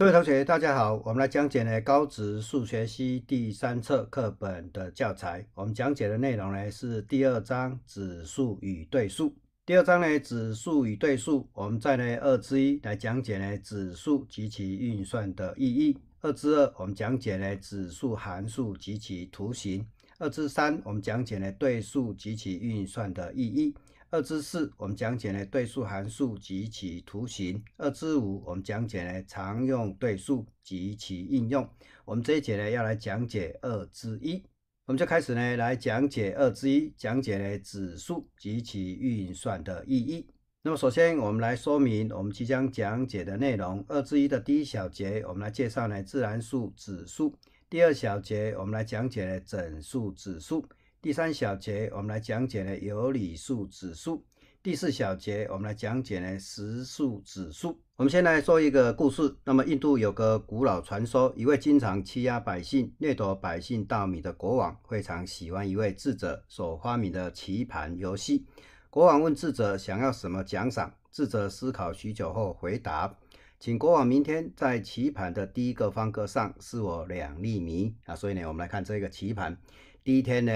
各位同学，大家好。我们来讲解呢高职数学系第三册课本的教材。我们讲解的内容呢是第二章指数与对数。第二章呢指数与对数，我们在呢二之一来讲解呢指数及其运算的意义。二之二，我们讲解呢指数函数及其图形。二之三，我们讲解呢对数及其运算的意义。二之四，我们讲解呢对数函数及其图形；二之五，我们讲解呢常用对数及其应用。我们这一节呢要来讲解二之一，我们就开始呢来讲解二之一，讲解呢指数及其运算的意义。那么首先我们来说明我们即将讲解的内容。二之一的第一小节，我们来介绍呢自然数指数；第二小节，我们来讲解呢整数指数。第三小节我们来讲解呢有理数指数。第四小节我们来讲解呢实数指数。我们先来说一个故事。那么印度有个古老传说，一位经常欺压百姓、掠夺百姓稻米的国王，非常喜欢一位智者所发明的棋盘游戏。国王问智者想要什么奖赏，智者思考许久后回答，请国王明天在棋盘的第一个方格上赐我两粒米啊！所以呢，我们来看这个棋盘，第一天呢。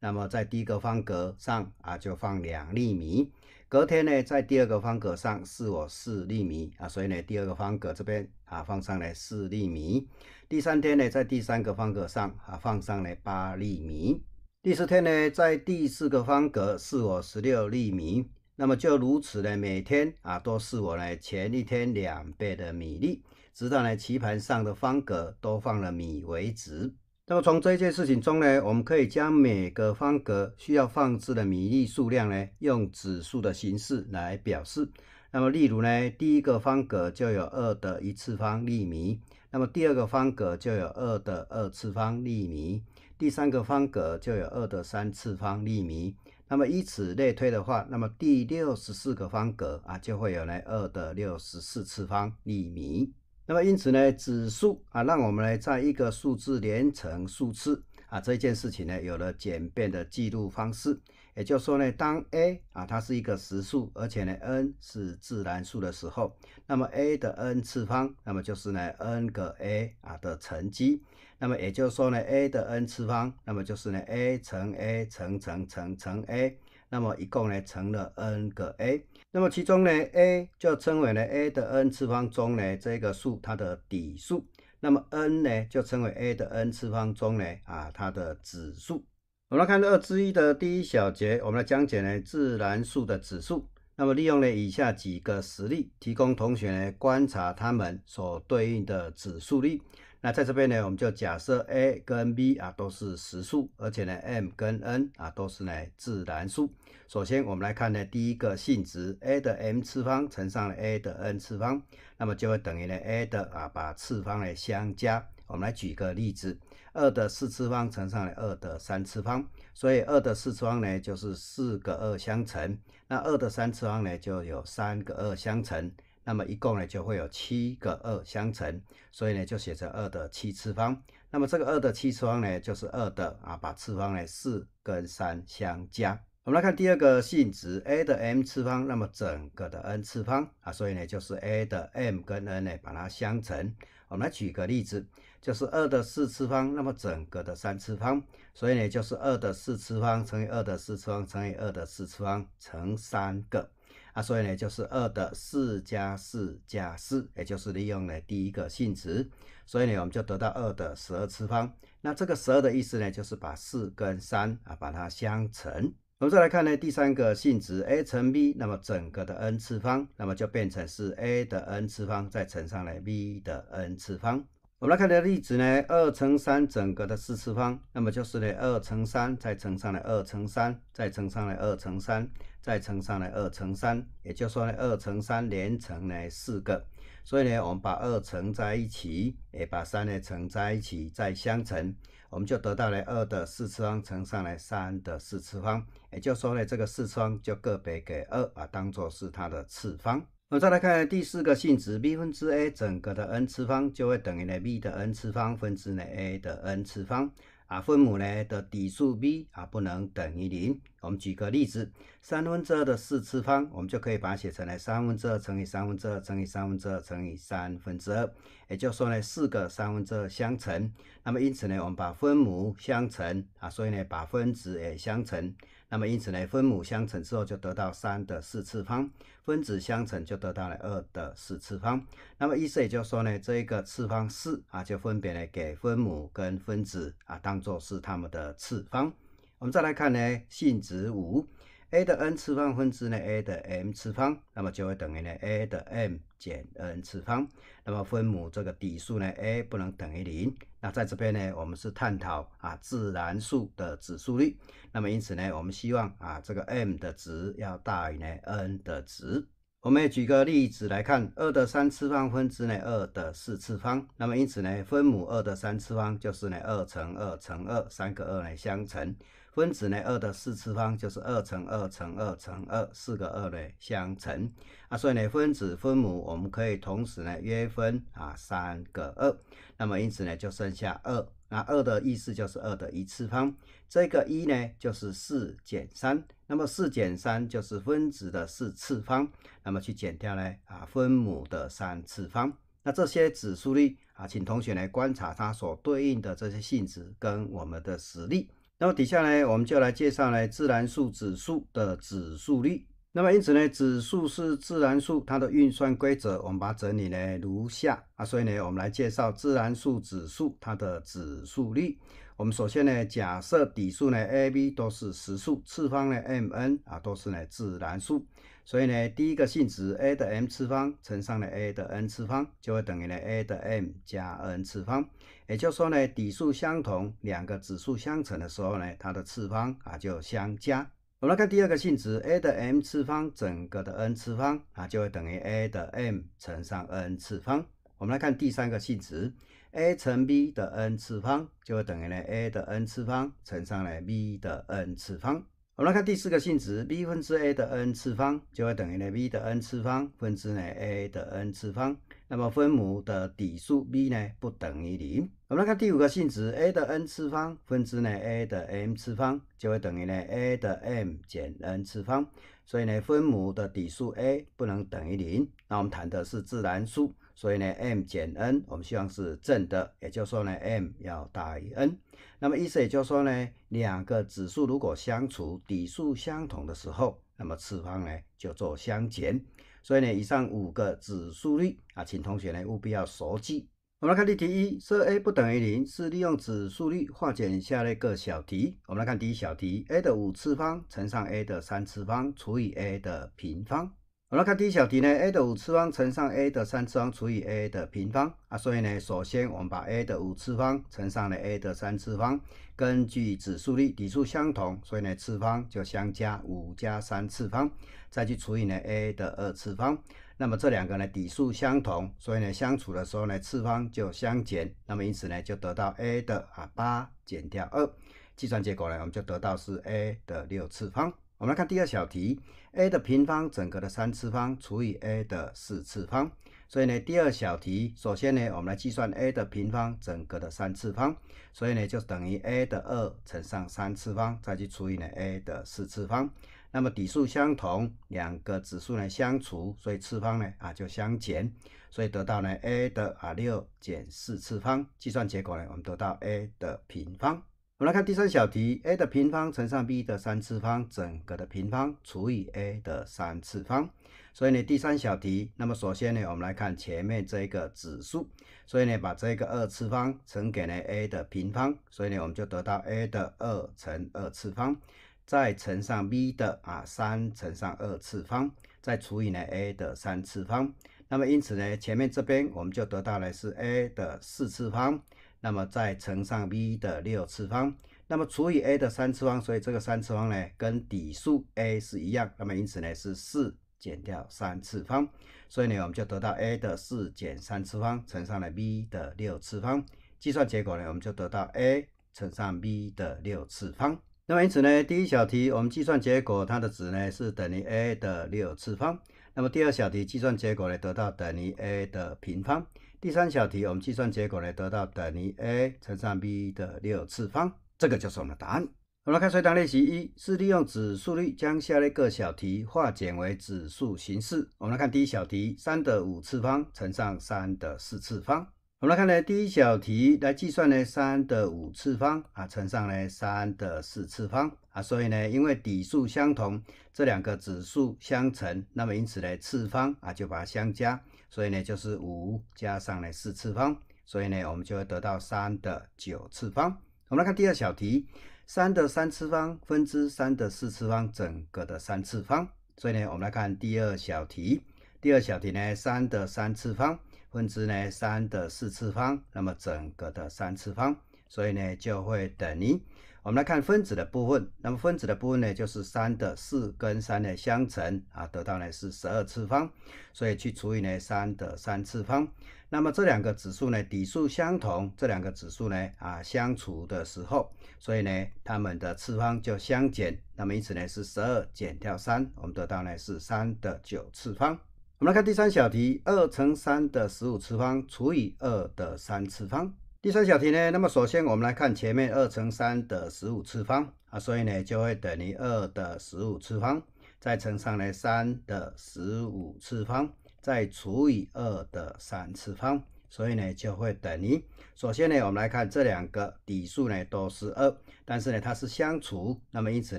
那么在第一个方格上啊，就放两粒米。隔天呢，在第二个方格上是我四粒米啊，所以呢，第二个方格这边啊放上来四粒米。第三天呢，在第三个方格上啊放上来八粒米。第四天呢，在第四个方格是我十六粒米。那么就如此呢，每天啊都是我呢前一天两倍的米粒，直到呢棋盘上的方格都放了米为止。那么从这件事情中呢，我们可以将每个方格需要放置的米粒数量呢，用指数的形式来表示。那么例如呢，第一个方格就有二的一次方粒米，那么第二个方格就有二的二次方粒米，第三个方格就有二的三次方粒米。那么以此类推的话，那么第六十四个方格啊，就会有呢二的六十四次方粒米。那么因此呢，指数啊，让我们呢，在一个数字连乘数次啊这一件事情呢，有了简便的记录方式。也就是说呢，当 a 啊，它是一个实数，而且呢，n 是自然数的时候，那么 a 的 n 次方，那么就是呢 n 个 a 啊的乘积。那么也就是说呢，a 的 n 次方，那么就是呢 a 乘 a 乘乘乘乘 a，那么一共呢乘了 n 个 a。那么其中呢，a 就称为呢 a 的 n 次方中呢这个数它的底数，那么 n 呢就称为 a 的 n 次方中呢啊它的指数。我们来看二之一的第一小节，我们来讲解呢自然数的指数。那么利用呢以下几个实例，提供同学呢观察它们所对应的指数率。那在这边呢，我们就假设 a 跟 b 啊都是实数，而且呢 m 跟 n 啊都是呢自然数。首先，我们来看呢，第一个性质，a 的 m 次方乘上了 a 的 n 次方，那么就会等于呢 a 的啊把次方呢相加。我们来举个例子，二的四次方乘上了二的三次方，所以二的四次方呢就是四个二相乘，那二的三次方呢就有三个二相乘，那么一共呢就会有七个二相乘，所以呢就写成二的七次方。那么这个二的七次方呢就是二的啊把次方呢四跟三相加。我们来看第二个性质，a 的 m 次方，那么整个的 n 次方啊，所以呢就是 a 的 m 跟 n 呢把它相乘。我们来举个例子，就是二的四次方，那么整个的三次方，所以呢就是二的四次方乘以二的四次方乘以二的四次方乘三个，啊，所以呢就是二的四加四加四，也就是利用了第一个性质，所以呢我们就得到二的十二次方。那这个十二的意思呢，就是把四跟三啊把它相乘。我们再来看呢，第三个性质，a 乘 b，那么整个的 n 次方，那么就变成是 a 的 n 次方再乘上来 b 的 n 次方。我们来看的例子呢，二乘三整个的四次方，那么就是呢，二乘三再乘上来，二乘三再乘上来，二乘三再乘上来，二乘三，也就是说呢，二乘三连乘呢四个，所以呢，我们把二乘在一起，也把三呢乘在一起，再相乘。我们就得到了二的四次方乘上来三的四次方，也就是说呢，这个四次方就个别给二啊，当做是它的次方。我们再来看第四个性质，b 分之 a 整个的 n 次方就会等于呢 b 的 n 次方分之呢 a 的 n 次方。啊，分母呢的底数 b 啊不能等于零。我们举个例子，三分之二的四次方，我们就可以把它写成了三分之二乘以三分之二乘以三分之二乘以三分之二，也就是说呢四个三分之二相乘。那么因此呢，我们把分母相乘啊，所以呢把分子也相乘。那么因此呢，分母相乘之后就得到三的四次方。分子相乘就得到了二的四次方，那么意思也就是说呢，这一个次方四啊，就分别呢给分母跟分子啊当做是它们的次方。我们再来看呢性质五，a 的 n 次方分之呢 a 的 m 次方，那么就会等于呢 a 的 m 减 n 次方，那么分母这个底数呢 a 不能等于零。那在这边呢，我们是探讨啊自然数的指数率。那么因此呢，我们希望啊这个 m 的值要大于呢 n 的值。我们也举个例子来看，二的三次方分之呢二的四次方。那么因此呢，分母二的三次方就是呢二乘二乘二三个二呢相乘。分子呢，二的四次方就是二乘二乘二乘二，四个二呢相乘啊，所以呢分子分母我们可以同时呢约分啊，三个二，那么因此呢就剩下二，那二的意思就是二的一次方，这个一呢就是四减三，那么四减三就是分子的四次方，那么去减掉呢啊分母的三次方，那这些指数率啊，请同学来观察它所对应的这些性质跟我们的实例。那么底下呢，我们就来介绍呢自然数指数的指数率。那么因此呢，指数是自然数，它的运算规则我们把它整理呢如下啊。所以呢，我们来介绍自然数指数它的指数率。我们首先呢，假设底数呢 a、b 都是实数，次方呢 m、n 啊都是呢自然数。所以呢，第一个性质 a 的 m 次方乘上了 a 的 n 次方，就会等于呢 a 的 m 加 n 次方。也就是说呢，底数相同，两个指数相乘的时候呢，它的次方啊就相加。我们来看第二个性质，a 的 m 次方整个的 n 次方啊就会等于 a 的 m 乘上 n 次方。我们来看第三个性质，a 乘 b 的 n 次方就会等于呢 a 的 n 次方乘上呢 b 的 n 次方。我们来看第四个性质，b 分之 a 的 n 次方就会等于呢 b 的 n 次方分之呢 a 的 n 次方。那么分母的底数 b 呢不等于零。我们来看第五个性质，a 的 n 次方分之呢 a 的 m 次方就会等于呢 a 的 m 减 n 次方。所以呢分母的底数 a 不能等于零。那我们谈的是自然数，所以呢 m 减 n 我们希望是正的，也就是说呢 m 要大于 n。那么意思也就是说呢两个指数如果相除，底数相同的时候，那么次方呢就做相减。所以呢，以上五个指数率啊，请同学呢务必要熟记。我们来看例题一，设 a 不等于零，是利用指数率化简下列各小题。我们来看第一小题：a 的五次方乘上 a 的三次方除以 a 的平方。我们来看第一小题呢，a 的五次方乘上 a 的三次方除以 a 的平方啊，所以呢，首先我们把 a 的五次方乘上了 a 的三次方，根据指数率，底数相同，所以呢，次方就相加五加三次方，再去除以呢 a 的二次方，那么这两个呢底数相同，所以呢相除的时候呢，次方就相减，那么因此呢就得到 a 的啊八减掉二，计算结果呢我们就得到是 a 的六次方。我们来看第二小题，a 的平方整个的三次方除以 a 的四次方，所以呢，第二小题，首先呢，我们来计算 a 的平方整个的三次方，所以呢，就等于 a 的二乘上三次方，再去除以呢 a 的四次方，那么底数相同，两个指数呢相除，所以次方呢啊就相减，所以得到呢 a 的啊六减四次方，计算结果呢，我们得到 a 的平方。我们来看第三小题，a 的平方乘上 b 的三次方，整个的平方除以 a 的三次方。所以呢，第三小题，那么首先呢，我们来看前面这个指数。所以呢，把这个二次方乘给呢 a 的平方，所以呢，我们就得到 a 的二乘二次方，再乘上 b 的啊三乘上二次方，再除以呢 a 的三次方。那么因此呢，前面这边我们就得到了是 a 的四次方。那么再乘上 b 的六次方，那么除以 a 的三次方，所以这个三次方呢，跟底数 a 是一样，那么因此呢是四减掉三次方，所以呢我们就得到 a 的四减三次方乘上了 b 的六次方，计算结果呢我们就得到 a 乘上 b 的六次方，那么因此呢第一小题我们计算结果它的值呢是等于 a 的六次方，那么第二小题计算结果呢得到等于 a 的平方。第三小题，我们计算结果呢，得到等于 a 乘上 b 的六次方，这个就是我们的答案。我们来看随堂练习，一是利用指数律将下列各小题化简为指数形式。我们来看第一小题，三的五次方乘上三的四次方。我们来看呢，第一小题来计算呢，三的五次方啊乘上呢三的四次方啊，所以呢，因为底数相同，这两个指数相乘，那么因此呢，次方啊就把它相加。所以呢，就是五加上呢四次方，所以呢，我们就会得到三的九次方。我们来看第二小题，三的三次方分之三的四次方整个的三次方。所以呢，我们来看第二小题，第二小题呢，三的三次方分之呢三的四次方，那么整个的三次方，所以呢就会等于。我们来看分子的部分，那么分子的部分呢，就是三的四跟三的相乘啊，得到呢是十二次方，所以去除以呢三的三次方，那么这两个指数呢底数相同，这两个指数呢啊相除的时候，所以呢它们的次方就相减，那么因此呢是十二减掉三，我们得到呢是三的九次方。我们来看第三小题，二乘三的十五次方除以二的三次方。第三小题呢，那么首先我们来看前面二乘三的十五次方啊，所以呢就会等于二的十五次方，再乘上来三的十五次方，再除以二的三次方，所以呢就会等于，首先呢我们来看这两个底数呢都是二，但是呢它是相除，那么因此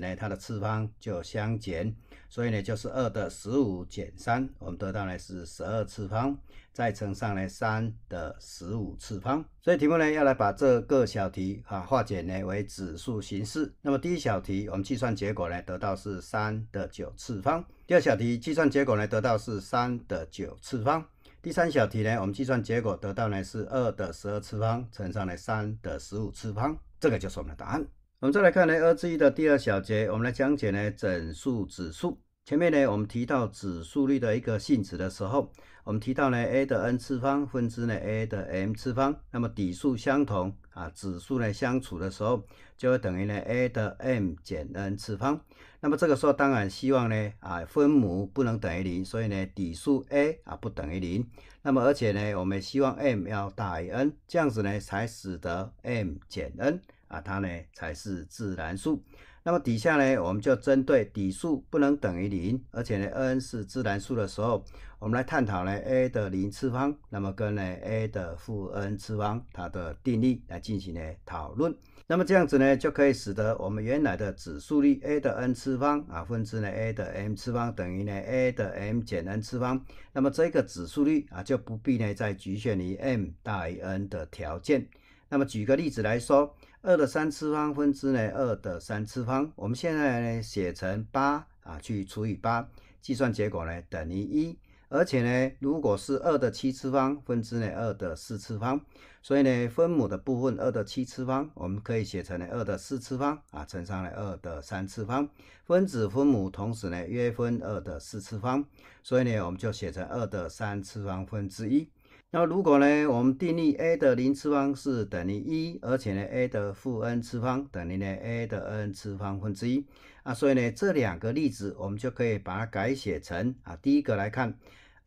呢它的次方就相减，所以呢就是二的十五减三，我们得到呢是十二次方。再乘上来三的十五次方，所以题目呢要来把这个小题啊化简呢为指数形式。那么第一小题我们计算结果呢得到是三的九次方，第二小题计算结果呢得到是三的九次方，第三小题呢我们计算结果得到呢是二的十二次方乘上来三的十五次方，这个就是我们的答案。我们再来看呢二至一的第二小节，我们来讲解呢整数指数。前面呢，我们提到指数率的一个性质的时候，我们提到呢，a 的 n 次方分之呢 a 的 m 次方，那么底数相同啊，指数呢相除的时候，就会等于呢 a 的 m 减 n 次方。那么这个时候当然希望呢啊分母不能等于零，所以呢底数 a 啊不等于零。那么而且呢，我们希望 m 要大于 n，这样子呢才使得 m 减 n 啊它呢才是自然数。那么底下呢，我们就针对底数不能等于零，而且呢 n 是自然数的时候，我们来探讨呢 a 的零次方，那么跟呢 a 的负 n 次方它的定义来进行呢讨论。那么这样子呢，就可以使得我们原来的指数率 a 的 n 次方啊，分之呢 a 的 m 次方等于呢 a 的 m 减 n 次方。那么这个指数率啊，就不必呢再局限于 m 大于 n 的条件。那么举个例子来说。二的三次方分之呢，二的三次方，我们现在呢写成八啊去除以八，计算结果呢等于一。而且呢，如果是二的七次方分之呢二的四次方，所以呢分母的部分二的七次方，我们可以写成呢二的四次方啊乘上了二的三次方，分子分母同时呢约分二的四次方，所以呢我们就写成二的三次方分之一。那么如果呢，我们定义 a 的零次方是等于一，而且呢，a 的负 n 次方等于呢 a 的 n 次方分之一。啊，所以呢这两个例子，我们就可以把它改写成啊，第一个来看，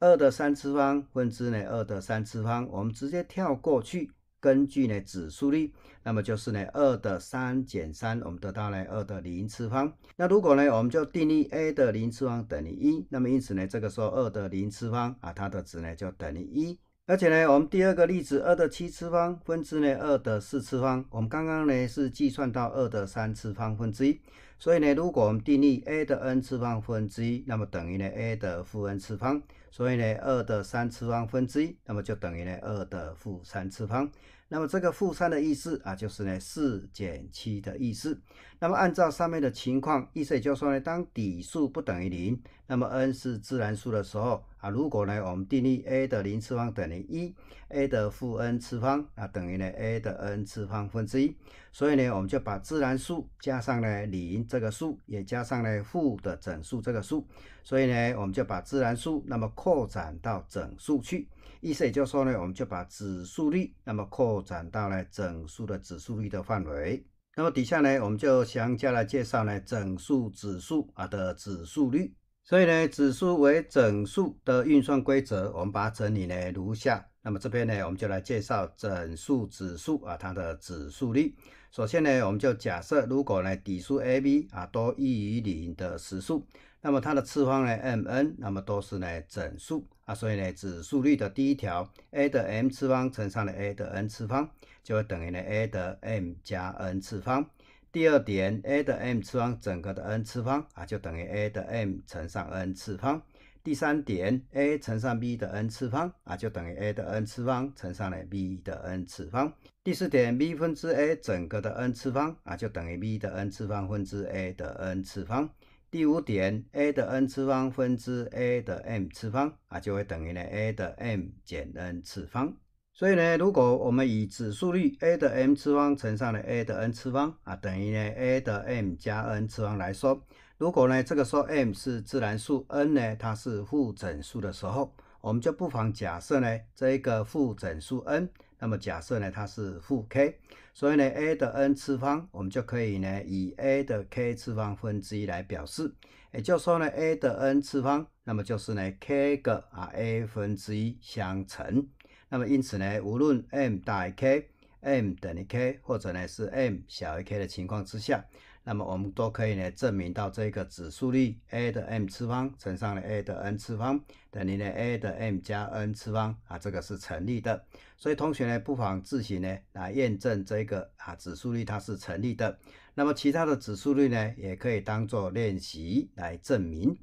二的三次方分之呢二的三次方，我们直接跳过去，根据呢指数率，那么就是呢二的三减三，我们得到了二的零次方。那如果呢，我们就定义 a 的零次方等于一，那么因此呢，这个时候二的零次方啊，它的值呢就等于一。而且呢，我们第二个例子，二的七次方分之呢，二的四次方。我们刚刚呢是计算到二的三次方分之一，所以呢，如果我们定义 a 的 n 次方分之一，那么等于呢 a 的负 n 次方。所以呢，二的三次方分之一，那么就等于呢二的负三次方。那么这个负三的意思啊，就是呢四减七的意思。那么按照上面的情况，意思也就是说呢，当底数不等于零，那么 n 是自然数的时候啊，如果呢我们定义 a 的零次方等于一，a 的负 n 次方啊等于呢 a 的 n 次方分之一。所以呢我们就把自然数加上呢零这个数，也加上呢负的整数这个数。所以呢我们就把自然数那么扩展到整数去。意思也就是说呢，我们就把指数率那么扩展到了整数的指数率的范围。那么底下呢，我们就详加来介绍呢整数指数啊的指数率。所以呢，指数为整数的运算规则，我们把它整理呢如下。那么这边呢，我们就来介绍整数指数啊它的指数率。首先呢，我们就假设如果呢底数 a、b 啊都异于零的实数，那么它的次方呢 m、n 那么都是呢整数。啊，所以呢，指数律的第一条，a 的 m 次方乘上了 a 的 n 次方，就会等于呢 a 的 m 加 n 次方。第二点，a 的 m 次方整个的 n 次方啊，就等于 a 的 m 乘上 n 次方。第三点，a 乘上 b 的 n 次方啊，就等于 a 的 n 次方乘上了 b 的 n 次方。第四点，b 分之 a 整个的 n 次方啊，就等于 b 的 n 次方分之 a 的 n 次方。第五点，a 的 n 次方分之 a 的 m 次方啊，就会等于呢 a 的 m 减 n 次方。所以呢，如果我们以指数率 a 的 m 次方乘上了 a 的 n 次方啊，等于呢 a 的 m 加 n 次方来说，如果呢这个时候 m 是自然数，n 呢它是负整数的时候，我们就不妨假设呢这一个负整数 n。那么假设呢它是负 k，所以呢 a 的 n 次方，我们就可以呢以 a 的 k 次方分之一来表示，也就是说呢 a 的 n 次方，那么就是呢 k 个啊 a 分之一相乘，那么因此呢无论 m 大于 k，m 等于 k，或者呢是 m 小于 k 的情况之下。那么我们都可以呢证明到这个指数率 a 的 m 次方乘上了 a 的 n 次方等于呢 a 的 m 加 n 次方啊，这个是成立的。所以同学呢不妨自行呢来验证这个啊指数率它是成立的。那么其他的指数率呢也可以当做练习来证明。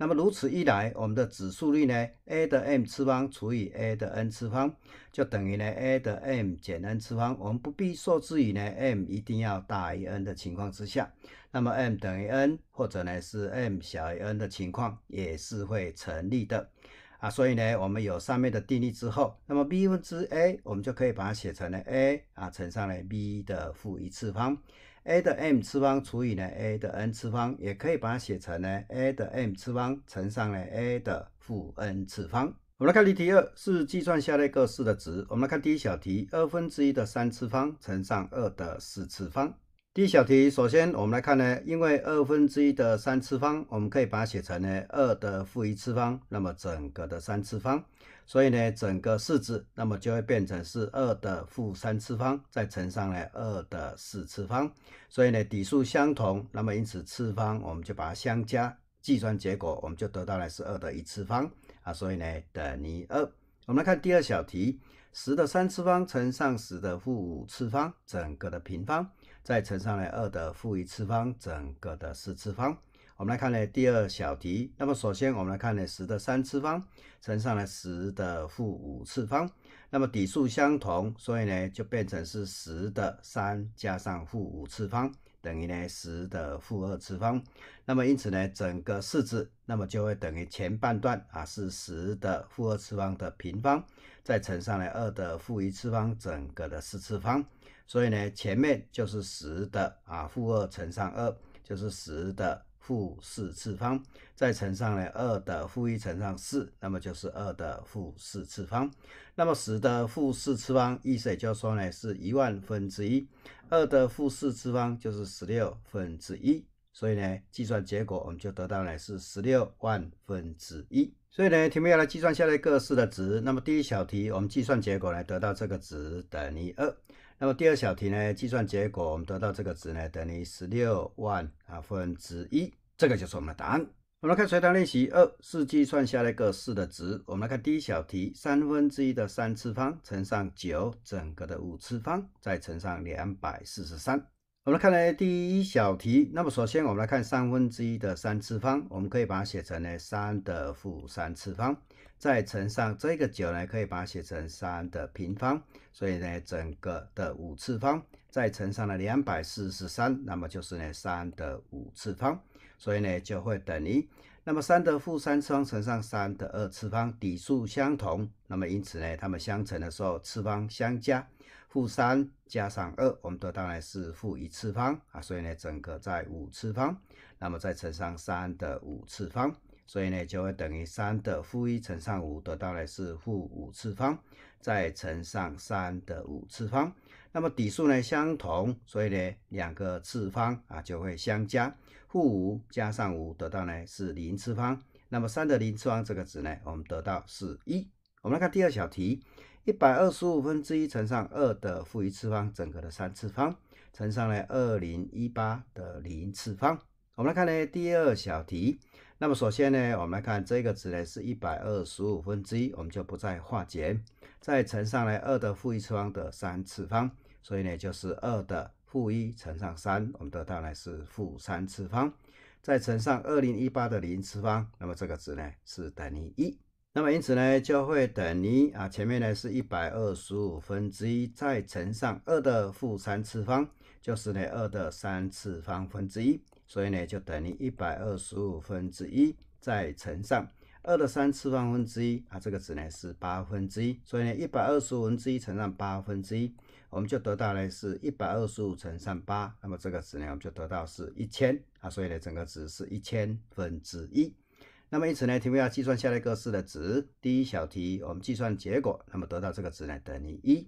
那么如此一来，我们的指数率呢，a 的 m 次方除以 a 的 n 次方，就等于呢 a 的 m 减 n 次方。我们不必受制于呢 m 一定要大于 n 的情况之下，那么 m 等于 n 或者呢是 m 小于 n 的情况也是会成立的啊。所以呢，我们有上面的定义之后，那么 b 分之 a，我们就可以把它写成了 a 啊乘上了 b 的负一次方。a 的 m 次方除以呢 a 的 n 次方，也可以把它写成呢 a 的 m 次方乘上呢 a 的负 n 次方。我们来看例题二，是计算下列各式的值。我们来看第一小题，二分之一的三次方乘上二的四次方。第一小题，首先我们来看呢，因为二分之一的三次方，我们可以把它写成呢二的负一次方，那么整个的三次方。所以呢，整个式子那么就会变成是二的负三次方，再乘上呢二的四次方。所以呢，底数相同，那么因此次方我们就把它相加，计算结果我们就得到了是二的一次方啊。所以呢，等于二。我们来看第二小题，十的三次方乘上十的负五次方，整个的平方，再乘上呢二的负一次方，整个的四次方。我们来看呢第二小题。那么首先我们来看呢十的三次方乘上了十的负五次方。那么底数相同，所以呢就变成是十的三加上负五次方等于呢十的负二次方。那么因此呢整个式子那么就会等于前半段啊是十的负二次方的平方再乘上了二的负一次方整个的四次方。所以呢前面就是十的啊负二乘上二就是十的。负四次方，再乘上呢二的负一乘上四，那么就是二的负四次方。那么十的负四次方意思也就是说呢是一万分之一，二的负四次方就是十六分之一，所以呢计算结果我们就得到呢是十六万分之一。所以呢题目要来计算下列各式的值。那么第一小题我们计算结果来得到这个值等于二。那么第二小题呢计算结果我们得到这个值呢等于十六万啊分之一。这个就是我们的答案。我们来看随堂练习二，是计算下列各式值。我们来看第一小题：三分之一的三次方乘上九，整个的五次方，再乘上两百四十三。我们看呢第一小题，那么首先我们来看三分之一的三次方，我们可以把它写成呢三的负三次方，再乘上这个九呢，可以把它写成三的平方，所以呢整个的五次方，再乘上了两百四十三，那么就是呢三的五次方。所以呢，就会等于，那么三的负三次方乘上三的二次方，底数相同，那么因此呢，它们相乘的时候，次方相加，负三加上二，我们得到的是负一次方啊，所以呢，整个在五次方，那么再乘上三的五次方，所以呢，就会等于三的负一乘上五，得到的是负五次方，再乘上三的五次方。那么底数呢相同，所以呢两个次方啊就会相加，负五加上五得到呢是零次方。那么三的零次方这个值呢，我们得到是一。我们来看第二小题，一百二十五分之一乘上二的负一次方，整个的三次方乘上呢二零一八的零次方。我们来看呢第二小题，那么首先呢我们来看这个值呢是一百二十五分之一，我们就不再化简。再乘上来二的负一次方的三次方，所以呢就是二的负一乘上三，我们得到呢是负三次方，再乘上二零一八的零次方，那么这个值呢是等于一，那么因此呢就会等于啊前面呢是一百二十五分之一，再乘上二的负三次方，就是呢二的三次方分之一，所以呢就等于一百二十五分之一，再乘上。二的三次方分之一啊，这个值呢是八分之一，所以呢一百二十五分之一乘上八分之一，我们就得到嘞是一百二十五乘上八，那么这个值呢我们就得到是一千啊，所以呢整个值是一千分之一。那么因此呢题目要计算下列各式的值，第一小题我们计算结果，那么得到这个值呢等于一，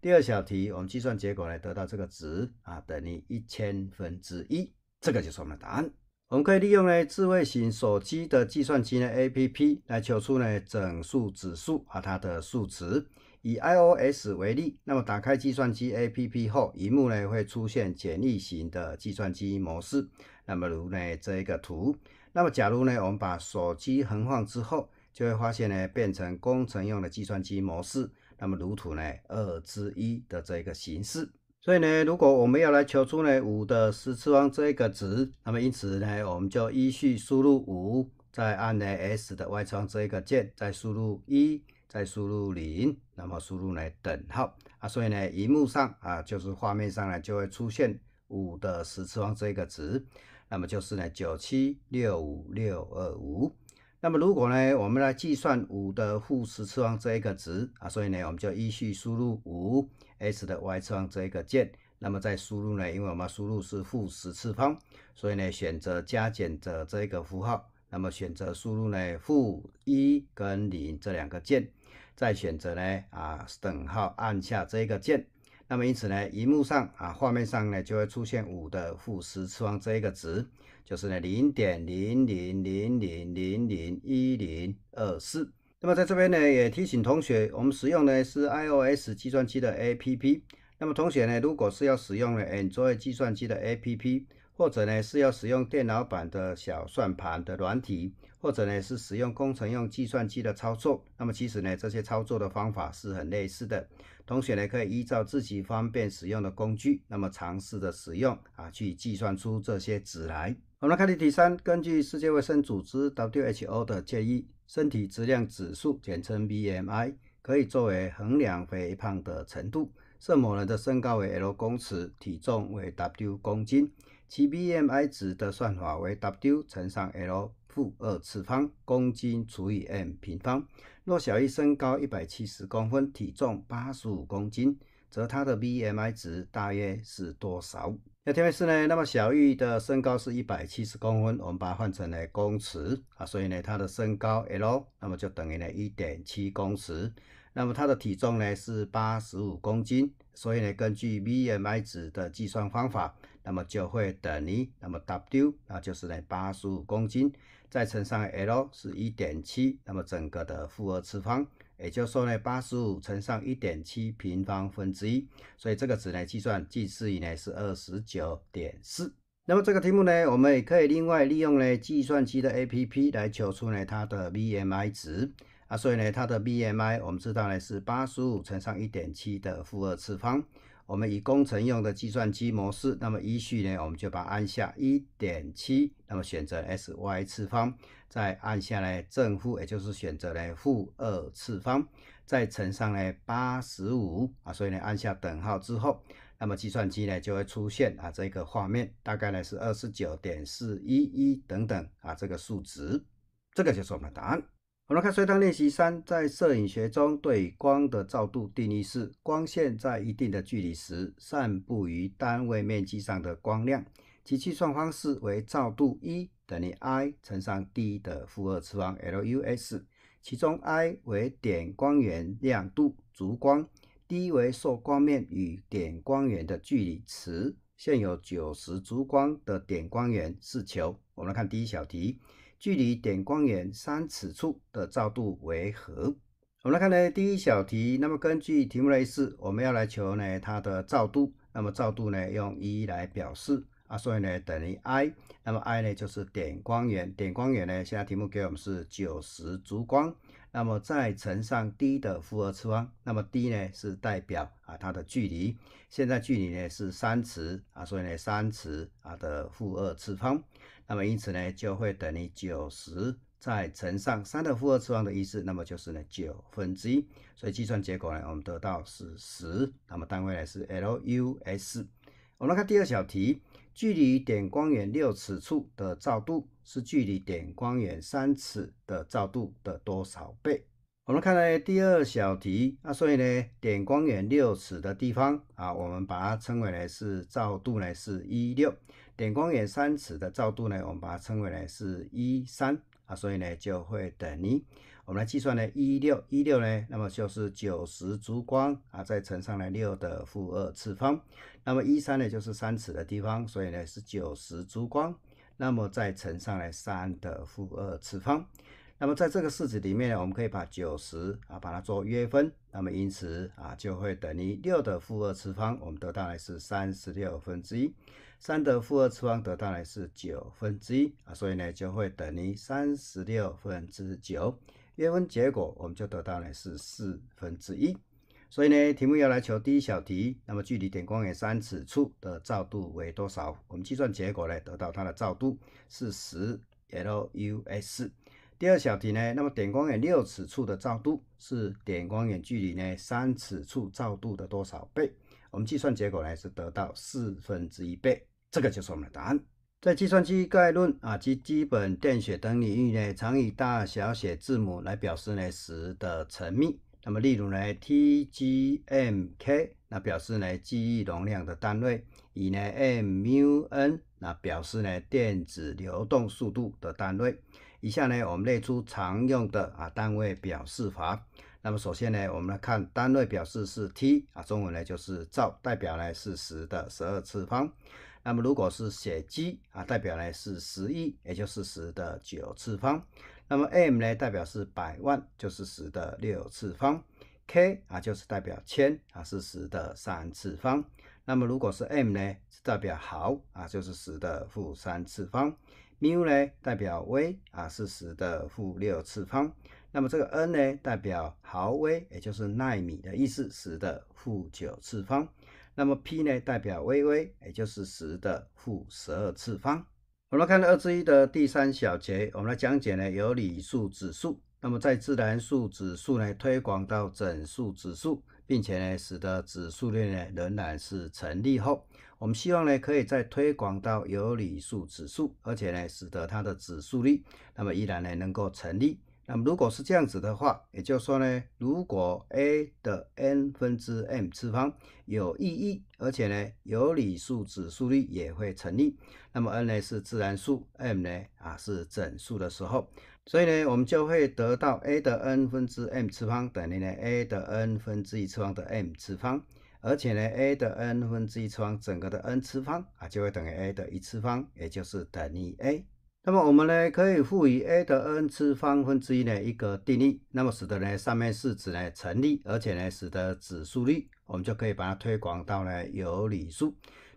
第二小题我们计算结果呢得到这个值啊等于一千分之一，这个就是我们的答案。我们可以利用呢智慧型手机的计算机呢 A P P 来求出呢整数指数和它的数值。以 I O S 为例，那么打开计算机 A P P 后，屏幕呢会出现简易型的计算机模式。那么如呢这一个图。那么假如呢我们把手机横放之后，就会发现呢变成工程用的计算机模式。那么如图呢二之一的这一个形式。所以呢，如果我们要来求出呢五的十次方这一个值，那么因此呢，我们就依序输入五，再按呢 S 的 Y 方这一个键，再输入一，再输入零，那么输入呢等号啊，所以呢，荧幕上啊就是画面上呢就会出现五的十次方这一个值，那么就是呢九七六五六二五。那么如果呢我们来计算五的负十次方这一个值啊，所以呢我们就依序输入五。S 的 y 次方这一个键，那么在输入呢，因为我们输入是负十次方，所以呢选择加减的这一个符号，那么选择输入呢负一跟零这两个键，再选择呢啊等号按下这一个键，那么因此呢荧幕上啊画面上呢就会出现五的负十次方这一个值，就是呢零点零零零零零零一零二四。那么在这边呢，也提醒同学，我们使用呢是 iOS 计算机的 APP。那么同学呢，如果是要使用了 Android 计算机的 APP，或者呢是要使用电脑版的小算盘的软体，或者呢是使用工程用计算机的操作，那么其实呢这些操作的方法是很类似的。同学呢可以依照自己方便使用的工具，那么尝试的使用啊，去计算出这些值来。我们看例题三，根据世界卫生组织 WHO 的建议。身体质量指数，简称 BMI，可以作为衡量肥胖的程度。设某人的身高为 l 公尺，体重为 w 公斤，其 BMI 值的算法为 w 乘上 l 负二次方，公斤除以 m 平方。若小于身高一百七十公分，体重八十五公斤，则他的 BMI 值大约是多少？那特别是呢，那么小玉的身高是一百七十公分，我们把它换成了公尺啊，所以呢，它的身高 l，那么就等于呢一点七公尺。那么它的体重呢是八十五公斤，所以呢，根据 BMI 值的计算方法，那么就会等于那么 W 啊，就是呢八十五公斤再乘上 l 是一点七，那么整个的负二次方。也就是说呢，八十五乘上一点七平方分之一，所以这个值呢计算近似以呢是二十九点四。那么这个题目呢，我们也可以另外利用呢计算机的 A P P 来求出呢它的 B M I 值啊。所以呢它的 B M I 我们知道呢是八十五乘上一点七的负二次方。我们以工程用的计算机模式，那么依序呢我们就把它按下一点七，那么选择 S Y 次方。再按下来正负，也就是选择呢负二次方，再乘上来八十五啊，所以呢按下等号之后，那么计算机呢就会出现啊这个画面，大概呢是二十九点四一一等等啊这个数值，这个就是我们的答案。我们看随堂练习三，在摄影学中对光的照度定义是光线在一定的距离时散布于单位面积上的光量，其计算方式为照度一。等于 I 乘上 d 的负二次方 L U S，其中 I 为点光源亮度，烛光；d 为受光面与点光源的距离。磁）。现有九十烛光的点光源是球。我们来看第一小题，距离点光源三尺处的照度为何？我们来看呢第一小题，那么根据题目类似，我们要来求呢它的照度。那么照度呢用一来表示啊，所以呢等于 I。那么 I 呢就是点光源，点光源呢，现在题目给我们是九十烛光，那么再乘上 d 的负二次方，那么 d 呢是代表啊它的距离，现在距离呢是三尺啊，所以呢三尺啊的负二次方，那么因此呢就会等于九十再乘上三的负二次方的意思，那么就是呢九分之一，所以计算结果呢我们得到是十，那么单位呢是 l u s，我们看第二小题。距离点光源六尺处的照度是距离点光源三尺的照度的多少倍？我们看呢第二小题，啊，所以呢点光源六尺的地方啊，我们把它称为呢是照度呢是一六，点光源三尺的照度呢，我们把它称为呢是一三啊，所以呢就会等于。我们来计算呢，一六一六呢，那么就是九十烛光啊，再乘上来六的负二次方，那么一三呢就是三尺的地方，所以呢是九十烛光，那么再乘上来三的负二次方，那么在这个式子里面呢，我们可以把九十啊把它做约分，那么因此啊就会等于六的负二次方，我们得到的是三十六分之一，三的负二次方得到的是九分之一啊，所以呢就会等于三十六分之九。约分结果，我们就得到呢是四分之一。所以呢，题目要来求第一小题，那么距离点光源三尺处的照度为多少？我们计算结果呢得到它的照度是十 l u s。第二小题呢，那么点光源六尺处的照度是点光源距离呢三尺处照度的多少倍？我们计算结果呢是得到四分之一倍。这个就是我们的答案。在计算机概论啊及基本电学等领域内，常以大小写字母来表示呢十的乘幂。那么例如呢 T G M K，那表示呢记忆容量的单位；以呢 m u n，那表示呢电子流动速度的单位。以下呢我们列出常用的啊单位表示法。那么首先呢我们来看单位表示是 T 啊，中文呢就是兆，代表呢是十的十二次方。那么如果是写 G 啊，代表呢是十亿，也就是十的九次方。那么 M 呢，代表是百万，就是十的六次方。K 啊，就是代表千啊，是十的三次方。那么如果是 m 呢，是代表毫啊，就是十的负三次方。mu 呢，代表微啊，是十的负六次方。那么这个 n 呢，代表毫微，也就是纳米的意思，十的负九次方。那么 p 呢代表微微，也就是十的负十二次方。我们看到二分之一的第三小节，我们来讲解呢有理数指数。那么在自然数指数呢推广到整数指数，并且呢使得指数链呢仍然是成立后，我们希望呢可以再推广到有理数指数，而且呢使得它的指数率，那么依然呢能够成立。那么如果是这样子的话，也就是说呢，如果 a 的 n 分之 m 次方有意义，而且呢有理数指数率也会成立，那么 n 呢是自然数，m 呢啊是整数的时候，所以呢我们就会得到 a 的 n 分之 m 次方等于呢 a 的 n 分之一次方的 m 次方，而且呢 a 的 n 分之一次方整个的 n 次方啊就会等于 a 的一次方，也就是等于 a。那么我们呢可以赋予 a 的 n 次方分之一呢一个定义，那么使得呢上面式子呢成立，而且呢使得指数率，我们就可以把它推广到呢有理数。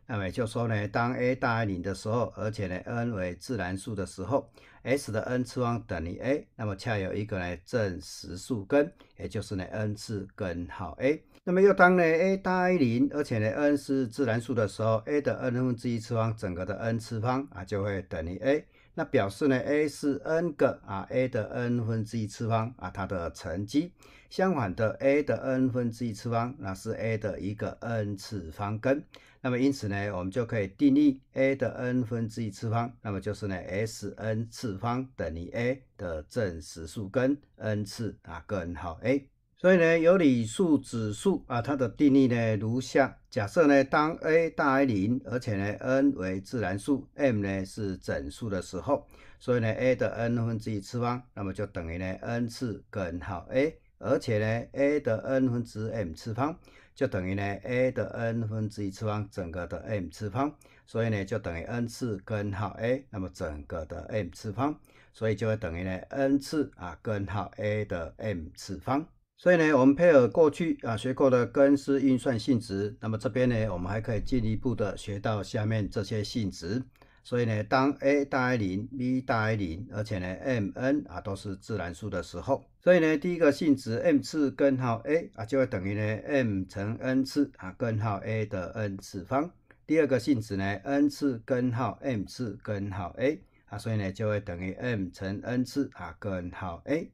那么也就说呢，当 a 大于零的时候，而且呢 n 为自然数的时候，s 的 n 次方等于 a，那么恰有一个呢正实数根，也就是呢 n 次根号 a。那么又当呢 a 大于零，而且呢 n 是自然数的时候，a 的 n 分之一次方整个的 n 次方啊就会等于 a。那表示呢，a 是 n 个啊，a 的 n 分之一次方啊，它的乘积。相反的，a 的 n 分之一次方，那是 a 的一个 n 次方根。那么因此呢，我们就可以定义 a 的 n 分之一次方，那么就是呢，s n 次方等于 a 的正实数根 n 次啊，根号 a。所以呢，有理数指数啊，它的定义呢如下：假设呢，当 a 大于零，而且呢，n 为自然数，m 呢是整数的时候，所以呢，a 的 n 分之一次方，那么就等于呢 n 次根号 a，而且呢，a 的 n 分之 m 次方就等于呢 a 的 n 分之一次方整个的 m 次方，所以呢，就等于 n 次根号 a，那么整个的 m 次方，所以就会等于呢 n 次啊根号 a 的 m 次方。所以呢，我们配合过去啊学过的根式运算性质，那么这边呢，我们还可以进一步的学到下面这些性质。所以呢，当 a 大于零，b 大于零，而且呢，m、n 啊都是自然数的时候，所以呢，第一个性质，m 次根号 a 啊，就会等于呢 m 乘 n 次啊根号 a 的 n 次方。第二个性质呢，n 次根号 m 次根号 a 啊，所以呢，就会等于 m 乘 n 次啊根号 a。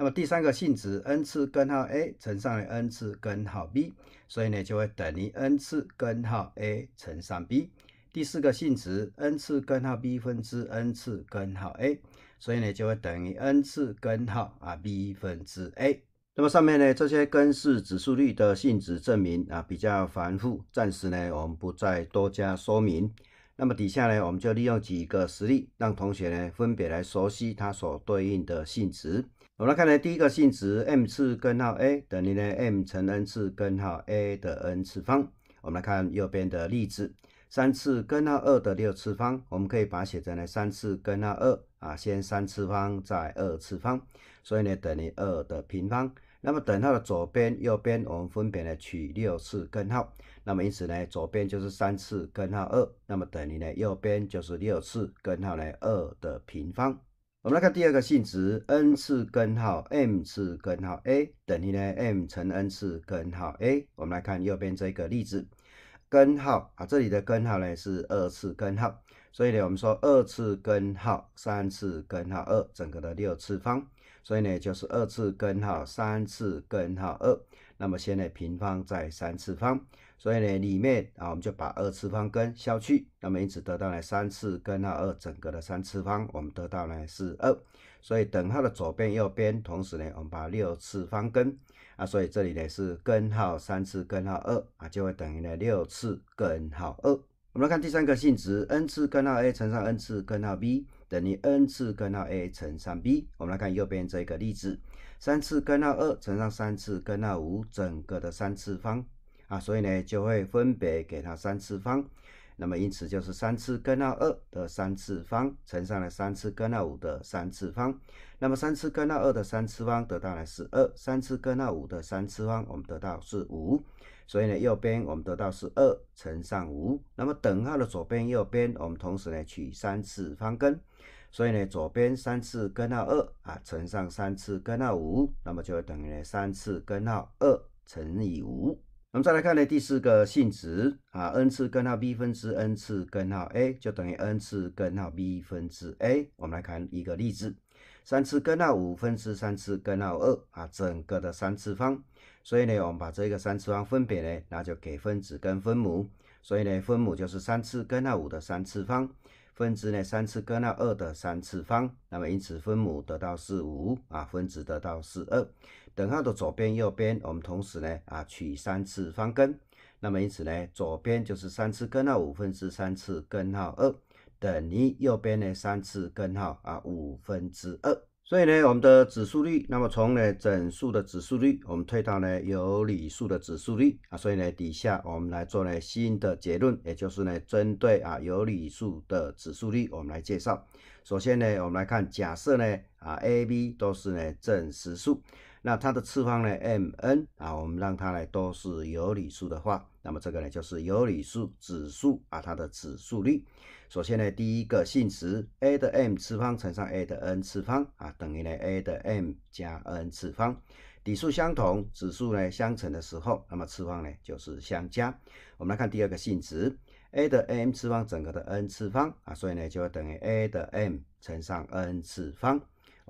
那么第三个性质，n 次根号 a 乘上 n 次根号 b，所以呢就会等于 n 次根号 a 乘上 b。第四个性质，n 次根号 b 分之 n 次根号 a，所以呢就会等于 n 次根号啊 b 分之 a。那么上面呢这些根式指数律的性质证明啊比较繁复，暂时呢我们不再多加说明。那么底下呢我们就利用几个实例，让同学呢分别来熟悉它所对应的性质。我们来看呢，第一个性质，m 次根号 a，等于呢 m 乘 n 次根号 a 的 n 次方。我们来看右边的例子，三次根号二的六次方，我们可以把它写成呢三次根号二啊，先三次方再二次方，所以呢等于二的平方。那么等号的左边、右边，我们分别呢取六次根号，那么因此呢，左边就是三次根号二，那么等于呢右边就是六次根号呢二的平方。我们来看第二个性质，n 次根号 m 次根号 a 等于呢 m 乘 n 次根号 a。我们来看右边这个例子，根号啊，这里的根号呢是二次根号，所以呢我们说二次根号三次根号二整个的六次方，所以呢就是二次根号三次根号二，那么先呢平方再三次方。所以呢，里面啊，我们就把二次方根消去，那么因此得到了三次根号二整个的三次方，我们得到呢是二。所以等号的左边右边，同时呢，我们把六次方根啊，所以这里呢是根号三次根号二啊，就会等于呢六次根号二。我们来看第三个性质，n 次根号 a 乘上 n 次根号 b 等于 n 次根号 a 乘上 b。我们来看右边这个例子，三次根号二乘上三次根号五整个的三次方。啊，所以呢，就会分别给它三次方，那么因此就是三次根号二的三次方乘上了三次根号五的三次方，那么三次根号二的三次方得到呢是二，三次根号五的三次方我们得到是五，所以呢，右边我们得到是二乘上五，那么等号的左边右边我们同时呢取三次方根，所以呢，左边三次根号二啊乘上三次根号五，那么就等于呢三次根号二乘以五。我们再来看呢，第四个性质啊，n 次根号 b 分之 n 次根号 a 就等于 n 次根号 b 分之 a。我们来看一个例子，三次根号五分之三次根号二啊，整个的三次方。所以呢，我们把这个三次方分别呢，那就给分子跟分母。所以呢，分母就是三次根号五的三次方，分子呢三次根号二的三次方。那么因此分母得到是五啊，分子得到是二。等号的左边、右边，我们同时呢啊取三次方根，那么因此呢，左边就是三次根号五分之三次根号二，等于右边呢三次根号啊五分之二。所以呢，我们的指数率，那么从呢整数的指数率，我们推到呢有理数的指数率啊。所以呢，底下我们来做呢新的结论，也就是呢针对啊有理数的指数率，我们来介绍。首先呢，我们来看假设呢啊 a、b 都是呢正实数。那它的次方呢？m、n 啊，我们让它来都是有理数的话，那么这个呢就是有理数指数啊，它的指数率。首先呢，第一个性质，a 的 m 次方乘上 a 的 n 次方啊，等于呢 a 的 m 加 n 次方。底数相同，指数呢相乘的时候，那么次方呢就是相加。我们来看第二个性质，a 的 m 次方整个的 n 次方啊，所以呢就会等于 a 的 m 乘上 n 次方。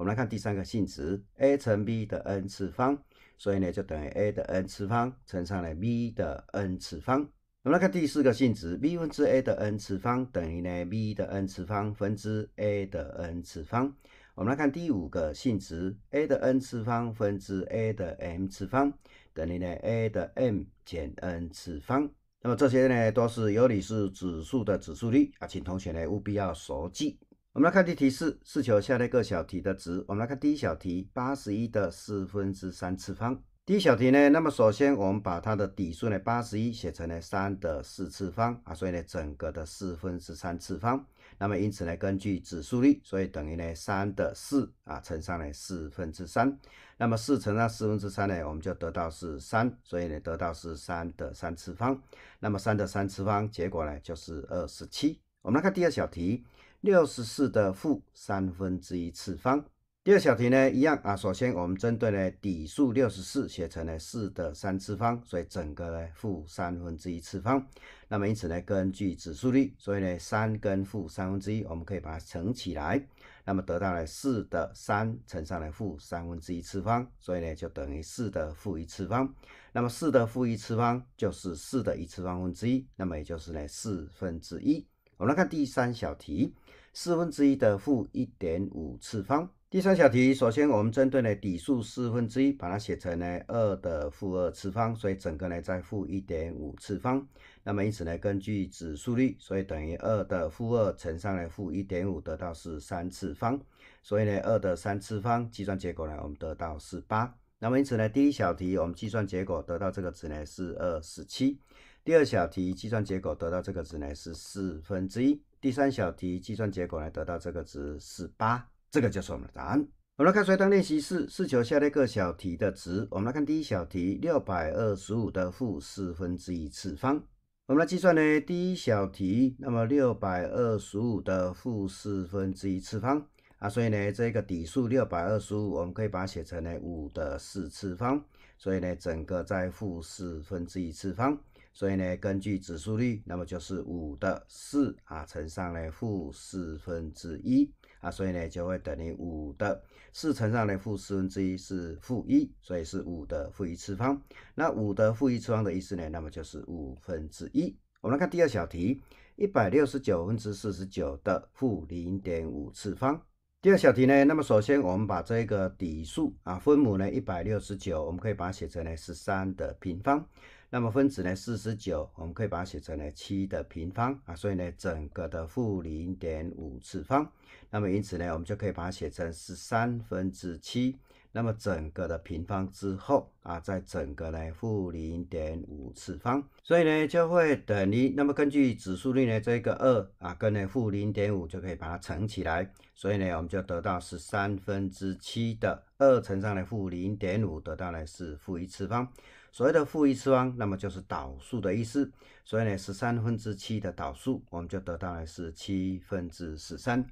我们来看第三个性质，a 乘 b 的 n 次方，所以呢就等于 a 的 n 次方乘上了 b 的 n 次方。我们来看第四个性质，b 分之 a 的 n 次方等于呢 b 的 n 次方分之 a 的 n 次方。我们来看第五个性质，a 的 n 次方分之 a 的 m 次方等于呢 a 的 m 减 n 次方。那么这些呢都是有理数指数的指数率啊，请同学呢务必要熟记。我们来看第题四，是求下列各小题的值。我们来看第一小题，八十一的四分之三次方。第一小题呢，那么首先我们把它的底数呢，八十一写成了三的四次方啊，所以呢，整个的四分之三次方。那么因此呢，根据指数率，所以等于呢三的四啊乘上呢四分之三。那么四乘上四分之三呢，我们就得到是三，所以呢得到是三的三次方。那么三的三次方结果呢就是二十七。我们来看第二小题。六十四的负三分之一次方。第二小题呢，一样啊。首先，我们针对呢底数六十四写成了四的三次方，所以整个呢负三分之一次方。那么因此呢，根据指数律，所以呢三跟负三分之一，我们可以把它乘起来。那么得到了四的三乘上来负三分之一次方，所以呢就等于四的负一次方。那么四的负一次方就是四的一次方分之一，那么也就是呢四分之一。我们来看第三小题，四分之一的负一点五次方。第三小题，首先我们针对呢底数四分之一，把它写成呢二的负二次方，所以整个呢在负一点五次方。那么因此呢，根据指数率，所以等于二的负二乘上呢负一点五，得到是三次方。所以呢二的三次方计算结果呢，我们得到是八。那么因此呢第一小题我们计算结果得到这个值呢是二十七。第二小题计算结果得到这个值呢是四分之一。第三小题计算结果呢得到这个值是八，这个就是我们的答案。我们来看随当练习四，试求下列各小题的值。我们来看第一小题，六百二十五的负四分之一次方。我们来计算呢，第一小题，那么六百二十五的负四分之一次方啊，所以呢这个底数六百二十五我们可以把它写成呢五的四次方，所以呢整个在负四分之一次方。所以呢，根据指数率，那么就是五的四啊乘上呢负四分之一啊，所以呢就会等于五的四乘上呢负四分之一是负一，所以是五的负一次方。那五的负一次方的意思呢，那么就是五分之一。我们来看第二小题，一百六十九分之四十九的负零点五次方。第二小题呢，那么首先我们把这个底数啊分母呢一百六十九，我们可以把它写成呢是三的平方。那么分子呢，四十九，我们可以把它写成呢七的平方啊，所以呢整个的负零点五次方。那么因此呢，我们就可以把它写成十三分之七。那么整个的平方之后啊，在整个呢负零点五次方，所以呢就会等于。那么根据指数率呢，这个二啊跟呢负零点五就可以把它乘起来。所以呢我们就得到十三分之七的二乘上呢负零点五得到呢是负一次方。所谓的负一次方，那么就是导数的意思。所以呢，十三分之七的导数，我们就得到呢是七分之十三。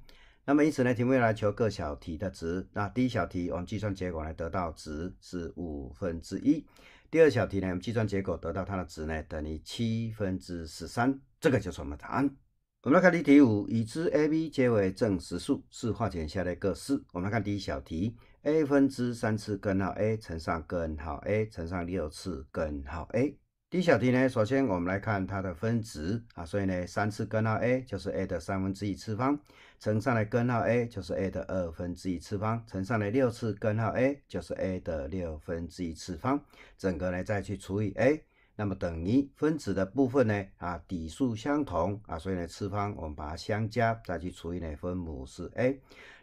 那么因此呢，题目来求各小题的值。那第一小题，我们计算结果呢得到值是五分之一。第二小题呢，我们计算结果得到它的值呢等于七分之十三，这个就是我们的答案。我们来看例题五，已知 a、b 皆为正实数，是化简下列各式。我们来看第一小题。a 分之三次根号 a 乘上根号 a 乘上六次根号 a。第一小题呢，首先我们来看它的分值啊，所以呢三次根号 a 就是 a 的三分之一次方，乘上来根号 a 就是 a 的二分之一次方，乘上来六次根号 a 就是 a 的六分之一次方，整个呢再去除以 a，那么等于分子的部分呢啊底数相同啊，所以呢次方我们把它相加，再去除以呢分母是 a。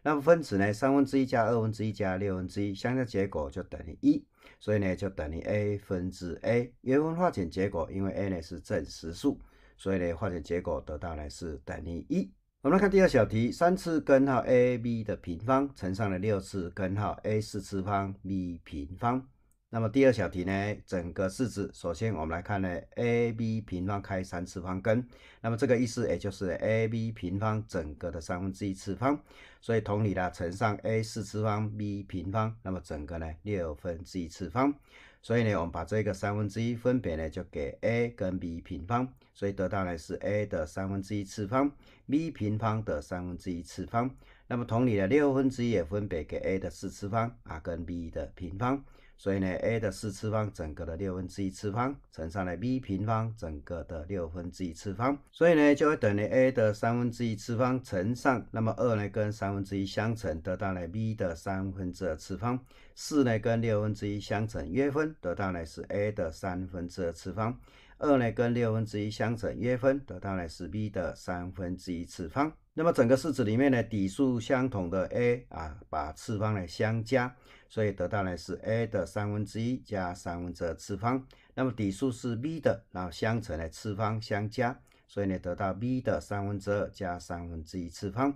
那么分子呢，三分之一加二分之一加六分之一，相加结果就等于一，所以呢就等于 a 分之 a，原文化简结果，因为 a 呢是正实数，所以呢化简结果得到呢是等于一。我们来看第二小题，三次根号 a b 的平方乘上了六次根号 a 四次方 b 平方。那么第二小题呢，整个式子，首先我们来看呢，a b 平方开三次方根，那么这个意思也就是 a b 平方整个的三分之一次方，所以同理呢，乘上 a 四次方 b 平方，那么整个呢六分之一次方，所以呢，我们把这个三分之一分别呢就给 a 跟 b 平方，所以得到呢是 a 的三分之一次方，b 平方的三分之一次方，那么同理呢，六分之一也分别给 a 的四次方啊跟 b 的平方。所以呢，a 的四次方整个的六分之一次方乘上了 b 平方整个的六分之一次方，所以呢就会等于 a 的三分之一次方乘上，那么二呢跟三分之一相乘得到了 b 的三分之二次方。四呢跟六分之一相乘，约分得到呢是 a 的三分之二次方；二呢跟六分之一相乘，约分得到呢是 b 的三分之一次方。那么整个式子里面呢，底数相同的 a 啊，把次方呢相加，所以得到呢是 a 的三分之一加三分之二次方。那么底数是 b 的，然后相乘的次方相加，所以呢得到 b 的三分之二加三分之一次方。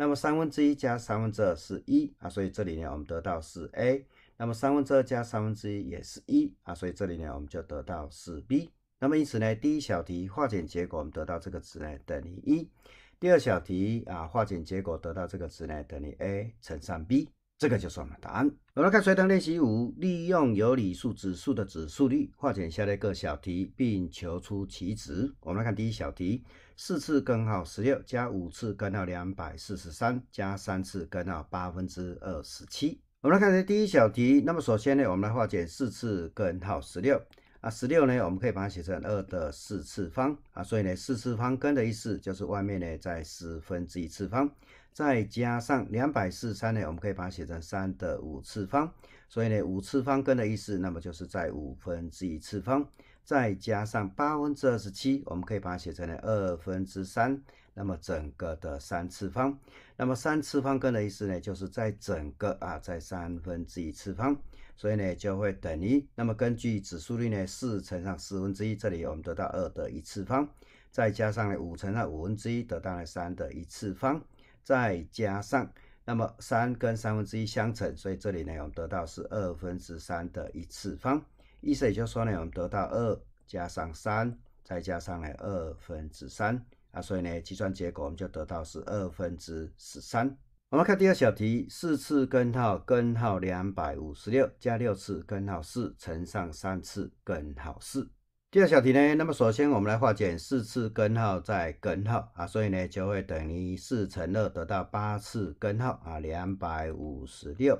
那么三分之一加三分之二是一啊，所以这里呢我们得到是 a。那么三分之二加三分之一也是一啊，所以这里呢我们就得到是 b。那么因此呢第一小题化简结果我们得到这个值呢等于一。第二小题啊化简结果得到这个值呢等于 a 乘上 b。这个就是我们的答案。我们来看随堂练习五，利用有理数指数的指数率化简下列各小题，并求出其值。我们来看第一小题。四次根号十六加五次根号两百四十三加三次根号八分之二十七。我们来看一下第一小题。那么首先呢，我们来化简四次根号十六。啊，十六呢，我们可以把它写成二的四次方。啊，所以呢，四次方根的意思就是外面呢在四分之一次方。再加上两百四十三呢，我们可以把它写成三的五次方。所以呢，五次方根的意思，那么就是在五分之一次方。再加上八分之二十七，我们可以把它写成了二分之三，那么整个的三次方，那么三次方根的意思呢，就是在整个啊，在三分之一次方，所以呢就会等于。那么根据指数率呢，四乘上四分之一，这里我们得到二的一次方，再加上呢五乘上五分之一，得到了三的一次方，再加上那么三跟三分之一相乘，所以这里呢我们得到是二分之三的一次方。意思也就是说呢，我们得到二加上三再加上呢二分之三啊，所以呢计算结果我们就得到是二分之十三。我们看第二小题，四次根号根号两百五十六加六次根号四乘上三次根号四。第二小题呢，那么首先我们来化简四次根号再根号啊，所以呢就会等于四乘二得到八次根号啊两百五十六。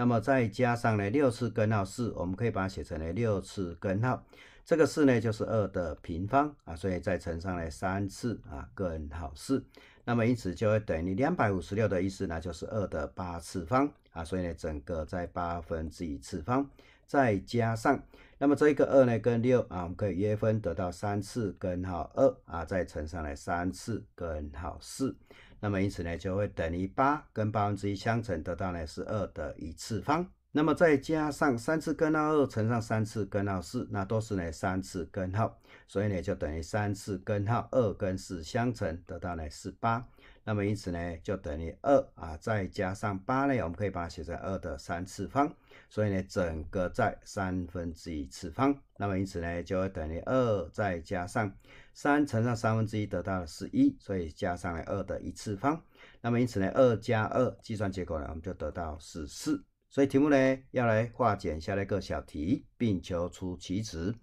那么再加上呢，六次根号四，我们可以把它写成呢六次根号，这个四呢就是二的平方啊，所以再乘上来三次啊根号四，那么因此就会等于两百五十六的意思呢，就是二的八次方啊，所以呢整个在八分之一次方，再加上那么这一个二呢跟六啊，我们可以约分得到三次根号二啊，再乘上来三次根号四。那么因此呢，就会等于八跟八分之一相乘，得到呢是二的一次方。那么再加上三次根号二乘上三次根号四，那都是呢三次根号，所以呢就等于三次根号二跟四相乘，得到呢是八。那么因此呢，就等于二啊，再加上八嘞，我们可以把它写成二的三次方，所以呢，整个在三分之一次方，那么因此呢，就会等于二再加上三乘上三分之一得到的是一，所以加上了二的一次方，那么因此呢，二加二计算结果呢，我们就得到是四，所以题目呢要来化简下来个小题，并求出其值。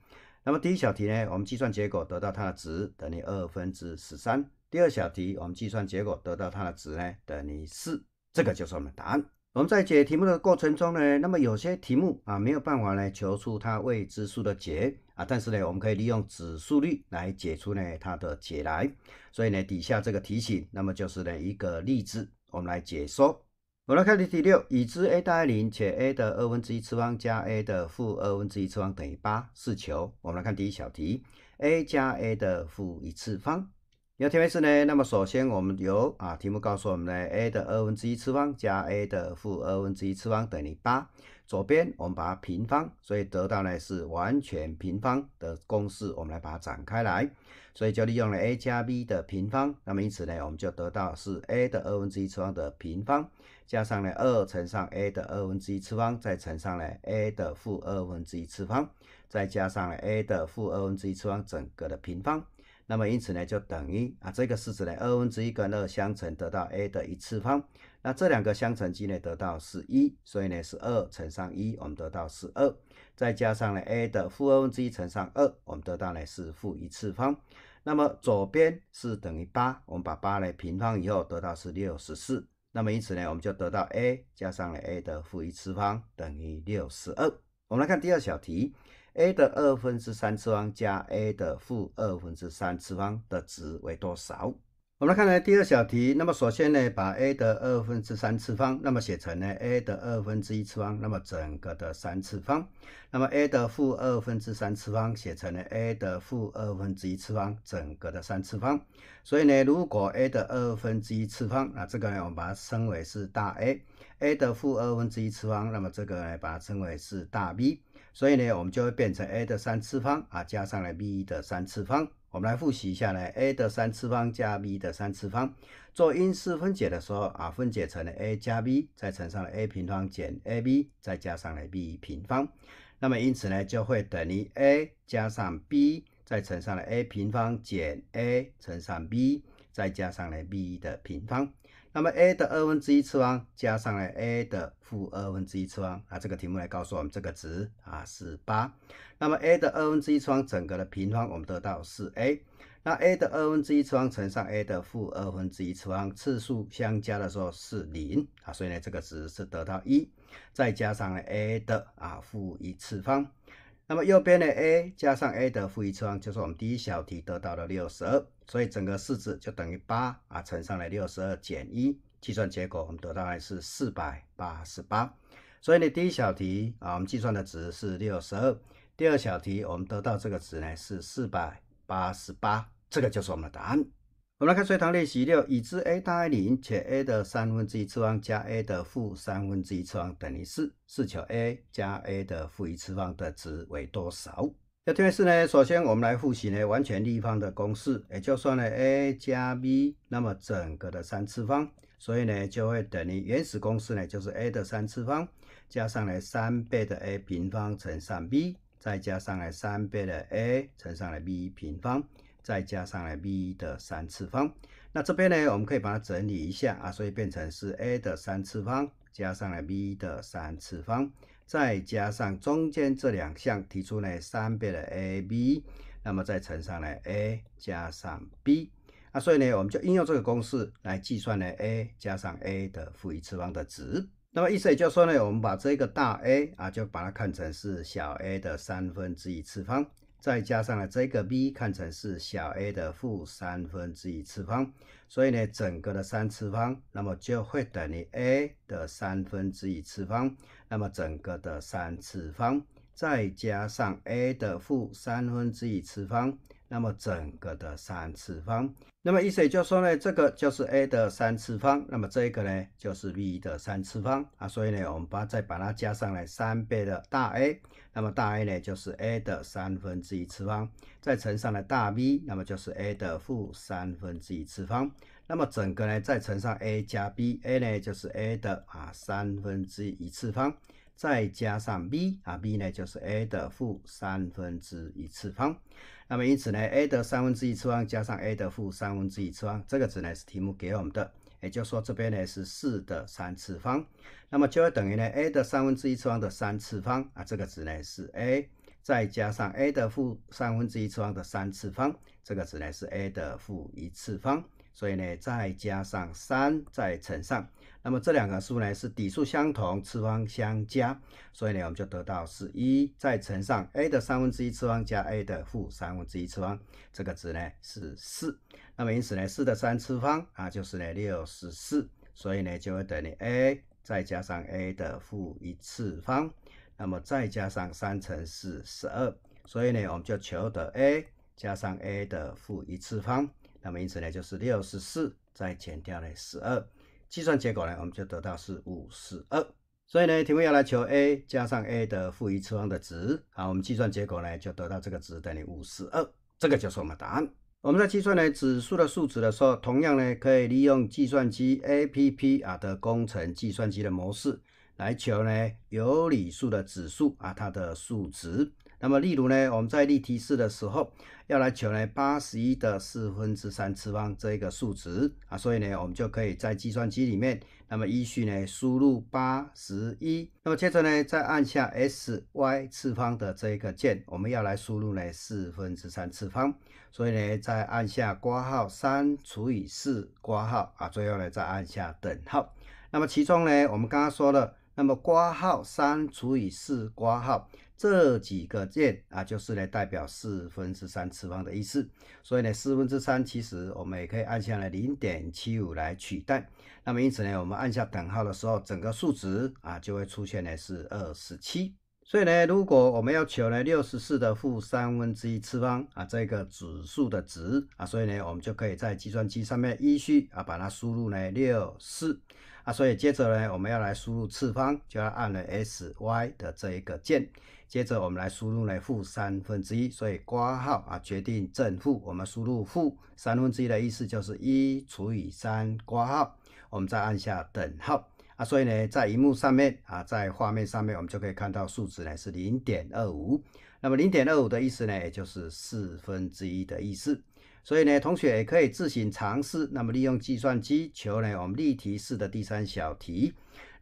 那么第一小题呢，我们计算结果得到它的值等于二分之十三。第二小题，我们计算结果得到它的值呢，等于四，这个就是我们的答案。我们在解题目的过程中呢，那么有些题目啊没有办法呢求出它未知数的解啊，但是呢，我们可以利用指数律来解出呢它的解来。所以呢，底下这个提醒，那么就是呢一个例子，我们来解说。我们来看例题六，已知 a 大于零，且 a 的二分之一次方加 a 的负二分之一次方等于八，是求。我们来看第一小题，a 加 a 的负一次方。要填式呢？那么首先我们由啊题目告诉我们呢，a 的二分之一次方加 a 的负二分之一次方等于八。左边我们把它平方，所以得到呢是完全平方的公式。我们来把它展开来，所以就利用了 a 加 b 的平方。那么因此呢，我们就得到是 a 的二分之一次方的平方加上呢二乘上 a 的二分之一次方再乘上呢 a 的负二分之一次方，再加上 a 的负二分之一次方整个的平方。那么因此呢，就等于啊这个式子呢，二分之一跟二相乘得到 a 的一次方。那这两个相乘，积呢得到是一，所以呢是二乘上一，我们得到是二，再加上了 a 的负二分之一乘上二，我们得到呢是负一次方。那么左边是等于八，我们把八呢平方以后得到是六十四。那么因此呢，我们就得到 a 加上了 a 的负一次方等于六十二。我们来看第二小题。a 的二分之三次方加 a 的负二分之三次方的值为多少？我们来看呢第二小题。那么首先呢，把 a 的二分之三次方，那么写成呢 a 的二分之一次方，那么整个的三次方。那么 a 的负二分之三次方写成呢 a 的负二分之一次方，整个的三次方。所以呢，如果 a 的二分之一次方，那这个呢，我们把它称为是大 A。a 的负二分之一次方，那么这个呢，把它称为是大 B。所以呢，我们就会变成 a 的三次方啊，加上了 b 一的三次方。我们来复习一下呢，a 的三次方加 b 的三次方做因式分解的时候啊，分解成了 a 加 b 再乘上了 a 平方减 ab 再加上了 b 平方。那么因此呢，就会等于 a 加上 b 再乘上了 a 平方减 a 乘上 b 再加上了 b 的平方。那么 a 的二分之一次方加上了 a 的负二分之一次方啊，这个题目来告诉我们这个值啊是八。那么 a 的二分之一次方整个的平方我们得到是 a，那 a 的二分之一次方乘上 a 的负二分之一次方次数相加的时候是零啊，所以呢这个值是得到一，再加上了 a 的啊负一次方，那么右边的 a 加上 a 的负一次方就是我们第一小题得到的六十二。所以整个式子就等于八啊，乘上来六十二减一，计算结果我们得到的是四百八十八。所以呢，第一小题啊，我们计算的值是六十二；第二小题，我们得到这个值呢是四百八十八。这个就是我们的答案。我们来看随堂练习六：已知 a 大于零，且 a 的三分之一次方加 a 的负三分之一次方等于四，试求 a 加 a 的负一次方的值为多少？要别是呢，首先我们来复习呢完全立方的公式，也就算呢 a 加 b，那么整个的三次方，所以呢就会等于原始公式呢就是 a 的三次方加上来三倍的 a 平方乘上 b，再加上来三倍的 a 乘上了 b 平方，再加上来 b 的三次方。那这边呢我们可以把它整理一下啊，所以变成是 a 的三次方加上来 b 的三次方。再加上中间这两项提出呢，三倍的 a b，那么再乘上呢 a 加上 b，啊，所以呢我们就应用这个公式来计算呢 a 加上 a 的负一次方的值。那么意思也就是说呢，我们把这个大 a 啊，就把它看成是小 a 的三分之一次方。再加上了这个 b 看成是小 a 的负三分之一次方，所以呢，整个的三次方，那么就会等于 a 的三分之一次方，那么整个的三次方再加上 a 的负三分之一次方。那么整个的三次方，那么意思也就是说呢，这个就是 a 的三次方，那么这个呢就是 b 的三次方啊，所以呢，我们把再把它加上来三倍的大 a，那么大 a 呢就是 a 的三分之一次方，再乘上来大 b，那么就是 a 的负三分之一次方，那么整个呢再乘上 a 加 b，a 呢就是 a 的啊三分之一次方。再加上 b 啊，b 呢就是 a 的负三分之一次方，那么因此呢，a 的三分之一次方加上 a 的负三分之一次方这个值呢是题目给我们的，也就是说这边呢是四的三次方，那么就会等于呢 a 的三分之一次方的三次方啊，这个值呢是 a，再加上 a 的负三分之一次方的三次方，这个值呢是 a 的负一次方，所以呢再加上三再乘上。那么这两个数呢是底数相同，次方相加，所以呢我们就得到是一再乘上 a 的3分之一次方加 a 的负3分之一次方，这个值呢是四，那么因此呢四的三次方啊就是呢64，所以呢就会等于 a 再加上 a 的负一次方，那么再加上三乘四十二，所以呢我们就求得 a 加上 a 的负一次方，那么因此呢就是64再减掉了12。计算结果呢，我们就得到是五十二。所以呢，题目要来求 a 加上 a 的负一次方的值。好，我们计算结果呢，就得到这个值等于五十二，这个就是我们答案。我们在计算呢指数的数值的时候，同样呢可以利用计算机 APP 啊的工程计算机的模式来求呢有理数的指数啊它的数值。那么，例如呢，我们在例题四的时候，要来求呢八十一的四分之三次方这一个数值啊，所以呢，我们就可以在计算机里面，那么依序呢输入八十一，那么接着呢再按下 S Y 次方的这一个键，我们要来输入呢四分之三次方，所以呢再按下括号三除以四括号啊，最后呢再按下等号。那么其中呢，我们刚刚说了，那么括号三除以四括号。这几个键啊，就是呢代表四分之三次方的意思，所以呢四分之三其实我们也可以按下来零点七五来取代。那么因此呢，我们按下等号的时候，整个数值啊就会出现呢是二十七。所以呢，如果我们要求呢六十四的负三分之一次方啊这个指数的值啊，所以呢我们就可以在计算机上面依序啊把它输入呢六四。啊，所以接着呢，我们要来输入次方，就要按了 S Y 的这一个键。接着我们来输入呢负三分之一，所以括号啊决定正负，我们输入负三分之一的意思就是一除以三，括号，我们再按下等号啊。所以呢，在荧幕上面啊，在画面上面，我们就可以看到数值呢是零点二五。那么零点二五的意思呢，也就是四分之一的意思。所以呢，同学也可以自行尝试，那么利用计算机求呢我们例题四的第三小题，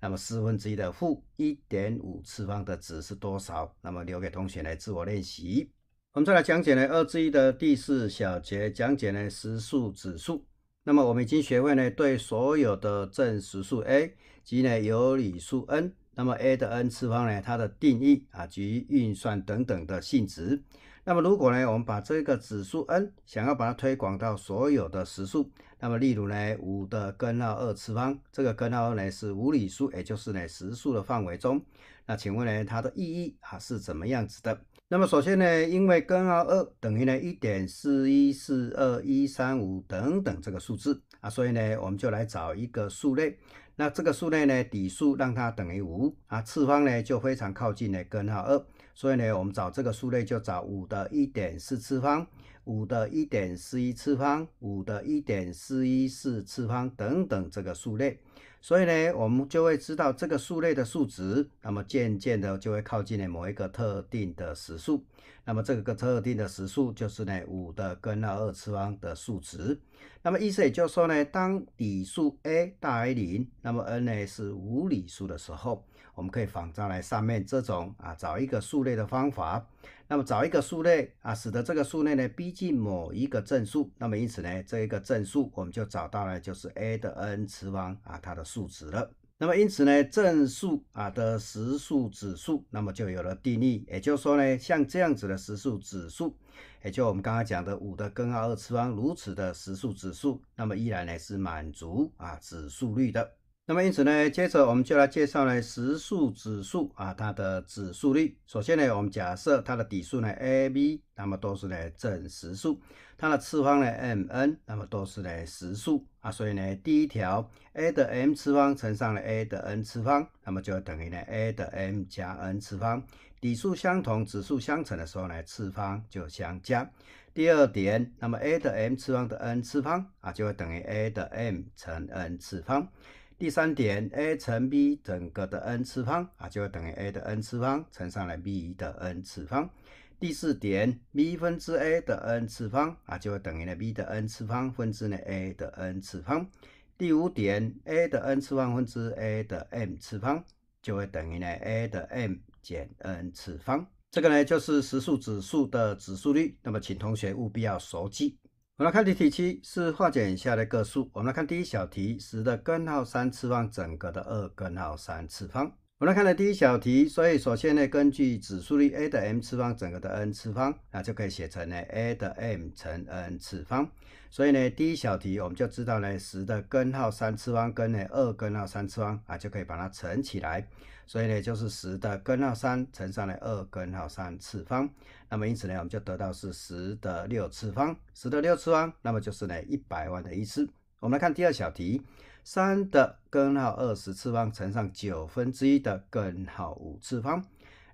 那么四分之一的负一点五次方的值是多少？那么留给同学来自我练习。我们再来讲解呢二之一的第四小节，讲解呢实数指数。那么我们已经学会呢对所有的正实数 a 及呢有理数 n，那么 a 的 n 次方呢它的定义啊及运算等等的性质。那么如果呢，我们把这个指数 n 想要把它推广到所有的实数，那么例如呢，五的根号二次方，这个根号二呢是无理数，也就是呢实数的范围中，那请问呢它的意义啊是怎么样子的？那么首先呢，因为根号二等于呢一点四一四二一三五等等这个数字啊，所以呢我们就来找一个数列，那这个数列呢底数让它等于五啊，次方呢就非常靠近呢根号二。所以呢，我们找这个数列就找五的一点四次方、五的一点四一次方、五的一点四一四次方等等这个数列。所以呢，我们就会知道这个数列的数值，那么渐渐的就会靠近呢某一个特定的实数。那么这个个特定的实数就是呢五的根号二次方的数值。那么意思也就是说呢，当底数 a 大于零，那么 n 呢是无理数的时候。我们可以仿照来上面这种啊，找一个数列的方法。那么找一个数列啊，使得这个数列呢逼近某一个正数。那么因此呢，这一个正数我们就找到了，就是 a 的 n 次方啊它的数值了。那么因此呢，正数啊的实数指数，那么就有了定义。也就是说呢，像这样子的实数指数，也就我们刚刚讲的五的根号二次方如此的实数指数，那么依然呢是满足啊指数率的。那么因此呢，接着我们就来介绍呢实数指数啊，它的指数率。首先呢，我们假设它的底数呢 a、b，那么都是呢正实数，它的次方呢 m、n，那么都是呢实数啊。所以呢，第一条 a 的 m 次方乘上了 a 的 n 次方，那么就等于呢 a 的 m 加 n 次方。底数相同，指数相乘的时候呢，次方就相加。第二点，那么 a 的 m 次方的 n 次方啊，就会等于 a 的 m 乘 n 次方。第三点，a 乘 b 整个的 n 次方啊，就会等于 a 的 n 次方乘上了 b 的 n 次方。第四点，b 分之 a 的 n 次方啊，就会等于呢 b 的 n 次方分之呢 a 的 n 次方。第五点，a 的 n 次方分之 a 的 m 次方，就会等于呢 a 的 m 减 n 次方。这个呢就是实数指数的指数率。那么请同学务必要熟记。我们来看第题七是化简下列个数。我们来看第一小题，十的根号三次方整个的二根号三次方。我们来看的第一小题，所以首先呢根据指数率 a 的 m 次方整个的 n 次方啊就可以写成呢 a 的 m 乘 n 次方。所以呢，第一小题我们就知道呢，十的根号三次方跟呢，二根号三次方啊，就可以把它乘起来。所以呢，就是十的根号三乘上呢二根号三次方。那么因此呢，我们就得到是十的六次方，十的六次方，那么就是呢一百万的意思。我们来看第二小题，三的根号二十次方乘上九分之一的根号五次方。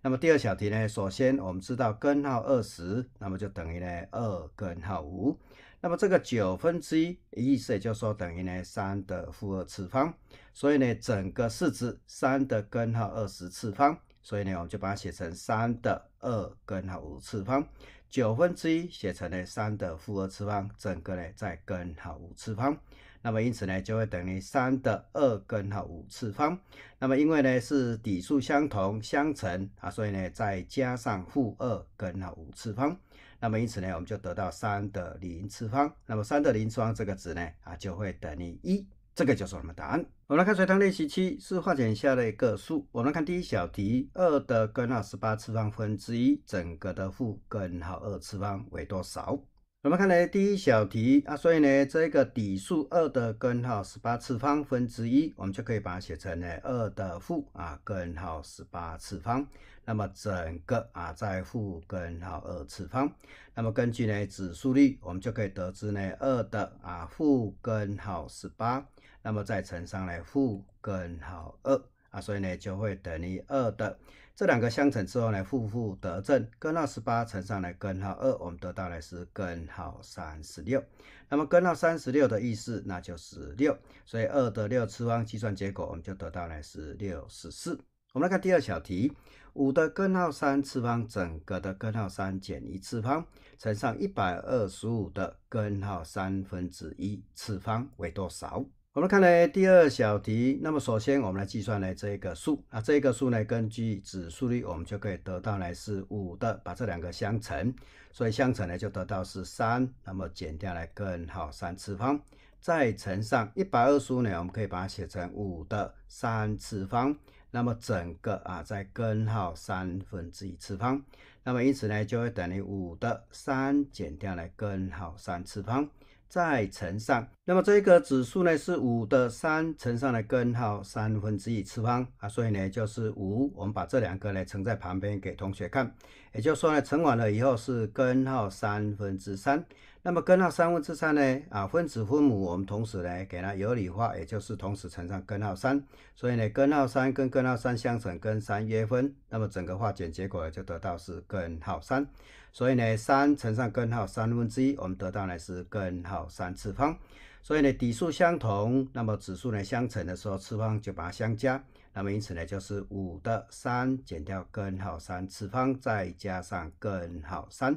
那么第二小题呢，首先我们知道根号二十，那么就等于呢二根号五。那么这个九分之一，意思也就是说等于呢三的负二次方，所以呢整个式子三的根号二十次方，所以呢我们就把它写成三的二根号五次方，九分之一写成呢三的负二次方，整个呢再根号五次方，那么因此呢就会等于三的二根号五次方，那么因为呢是底数相同相乘啊，所以呢再加上负二根号五次方。那么因此呢，我们就得到三的零次方。那么三的零次方这个值呢，啊就会等于一。这个就是我们答案。我们来看水塘练习七，是化简下的一个数。我们来看第一小题，二的根号十八次方分之一，整个的负根号二次方为多少？我们看呢第一小题啊，所以呢这个底数二的根号十八次方分之一，我们就可以把它写成呢二的负啊根号十八次方，那么整个啊再负根号二次方，那么根据呢指数率，我们就可以得知呢二的啊负根号十八，那么再乘上呢负根号二啊，所以呢就会等于二的。这两个相乘之后呢，负负得正，根号十八乘上来根号二，我们得到的是根号三十六。那么根号三十六的意思，那就是六，所以二的六次方计算结果，我们就得到呢是六十四。我们来看第二小题，五的根号三次方，整个的根号三减一次方，乘上一百二十五的根号三分之一次方，为多少？我们看呢第二小题，那么首先我们来计算呢这个数啊，这个数呢根据指数率，我们就可以得到呢是五的把这两个相乘，所以相乘呢就得到是三，那么减掉来根号三次方，再乘上一百二十五呢，我们可以把它写成五的三次方，那么整个啊再根号三分之一次方，那么因此呢就会等于五的三减掉来根号三次方。再乘上，那么这个指数呢是五的三乘上的根号三分之一次方啊，所以呢就是五。我们把这两个呢乘在旁边给同学看，也就是说呢乘完了以后是根号三分之三。那么根号三分之三呢啊分子分母我们同时呢给它有理化，也就是同时乘上根号三，所以呢根号三跟根号三相乘根三约分，那么整个化简结果就得到是根号三。所以呢，三乘上根号三分之一，我们得到呢是根号三次方。所以呢底数相同，那么指数呢相乘的时候，次方就把它相加。那么因此呢就是五的三减掉根号三次方，再加上根号三，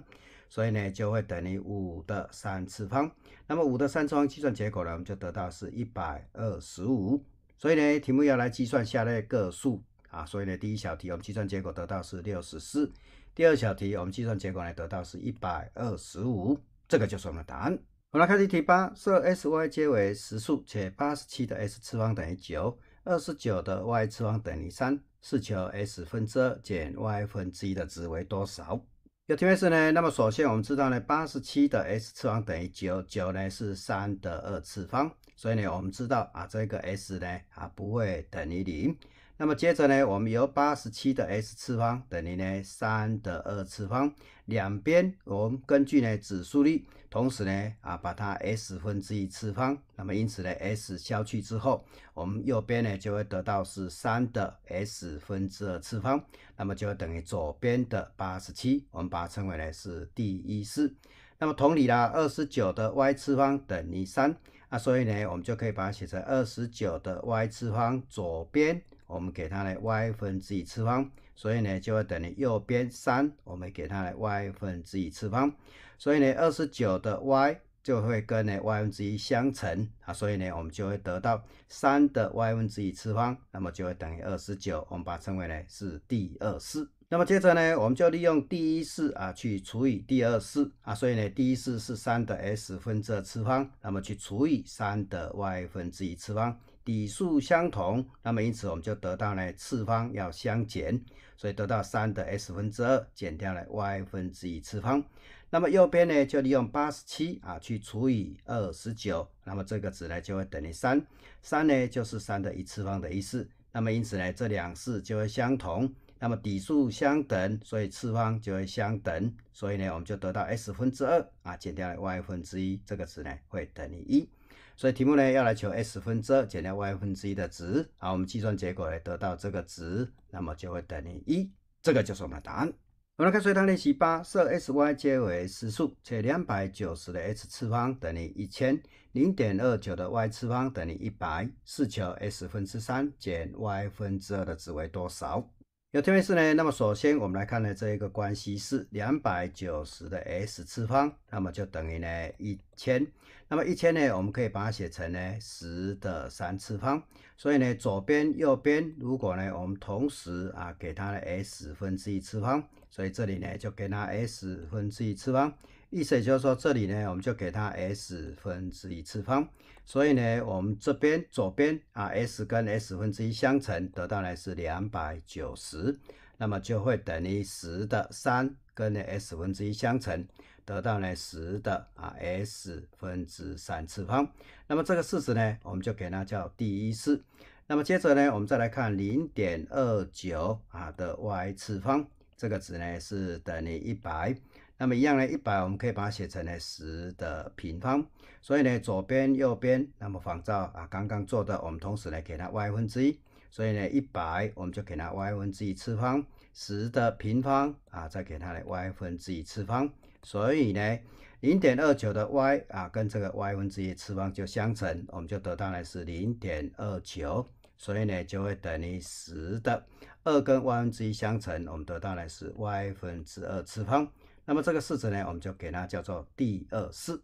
所以呢就会等于五的三次方。那么五的三次方计算结果呢，我们就得到是一百二十五。所以呢题目要来计算下列个数啊，所以呢第一小题我们计算结果得到是六十四。第二小题，我们计算结果呢得到是125，这个就是我们的答案。我们来看第题八，设 s、y 皆为实数，且87的 s 次方等于9，29的 y 次方等于3，是求 s 分之减 y 分之一的值为多少？有题是呢，那么首先我们知道呢，87的 s 次方等于9，9呢是3的二次方，所以呢我们知道啊，这个 s 呢啊不会等于0。那么接着呢，我们由八十七的 s 次方等于呢三的二次方，两边我们根据呢指数率，同时呢啊把它 s 分之一次方，那么因此呢 s 消去之后，我们右边呢就会得到是三的 s 分之二次方，那么就等于左边的八十七，我们把它称为呢是第一式。那么同理啦，二十九的 y 次方等于三，啊所以呢我们就可以把它写成二十九的 y 次方，左边。我们给它呢 y 分之一次方，所以呢，就会等于右边三。我们给它呢 y 分之一次方，所以呢，二十九的 y 就会跟呢 y 分之一相乘啊，所以呢，我们就会得到三的 y 分之一次方，那么就会等于二十九。我们把它称为呢是第二式。那么接着呢，我们就利用第一式啊去除以第二式啊，所以呢，第一式是三的 s 分之二次方，那么去除以三的 y 分之一次方。底数相同，那么因此我们就得到呢，次方要相减，所以得到三的 s 分之二减掉了 y 分之一次方。那么右边呢，就利用八十七啊去除以二十九，那么这个值呢就会等于三。三呢就是三的一次方的意思。那么因此呢，这两式就会相同。那么底数相等，所以次方就会相等。所以呢，我们就得到 s 分之二啊减掉了 y 分之一这个值呢会等于一。所以题目呢，要来求 s 分之减掉 y 分之一的值好，我们计算结果来得到这个值，那么就会等于一，这个就是我们的答案。我们来看水塘练习八，设 s、y 皆为实数，且两百九十的 x 次方等于一千，零点二九的 y 次方等于一百，试求 s 分之三减 y 分之二的值为多少？有特别式呢，那么首先我们来看呢，这一个关系是两百九十的 s 次方，那么就等于呢一千，那么一千呢，我们可以把它写成呢十的三次方，所以呢左边右边如果呢我们同时啊给它 s 分之一次方，所以这里呢就给它 s 分之一次方，意思就是说这里呢我们就给它 s 分之一次方。所以呢，我们这边左边啊，s 跟 s 分之一相乘得到呢是两百九十，那么就会等于十的三跟 s 分之一相乘得到呢十的啊 s 分之三次方。那么这个式子呢，我们就给它叫第一式。那么接着呢，我们再来看零点二九啊的 y 次方，这个值呢是等于一百。那么一样呢，一百我们可以把它写成呢十的平方，所以呢左边右边，那么仿照啊刚刚做的，我们同时呢给它 y 分之一，所以呢一百我们就给它 y 分之一次方，十的平方啊再给它呢 y 分之一次方，所以呢零点二九的 y 啊跟这个 y 分之一次方就相乘，我们就得到呢是零点二九，所以呢就会等于十的二跟 y 分之一相乘，我们得到呢是 y 分之二次方。那么这个式子呢，我们就给它叫做第二式。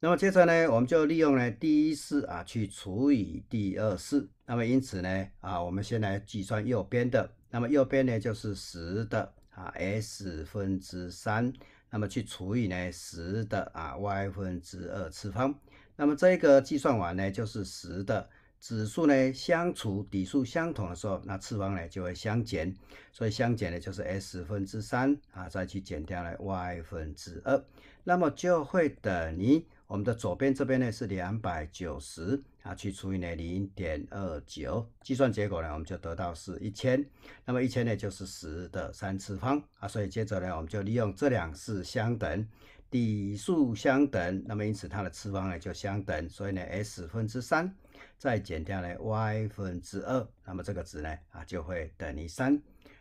那么接着呢，我们就利用呢第一式啊去除以第二式。那么因此呢啊，我们先来计算右边的。那么右边呢就是十的啊 s 分之三，那么去除以呢十的啊 y 分之二次方。那么这个计算完呢，就是十的。指数呢相除，底数相同的时候，那次方呢就会相减，所以相减呢就是 s 分之三啊，再去减掉呢 y 分之二，那么就会等于我们的左边这边呢是两百九十啊，去除以呢零点二九，计算结果呢我们就得到是一千，那么一千呢就是十的三次方啊，所以接着呢我们就利用这两式相等，底数相等，那么因此它的次方呢就相等，所以呢 s 分之三。再减掉呢 y 分之二，那么这个值呢啊就会等于三，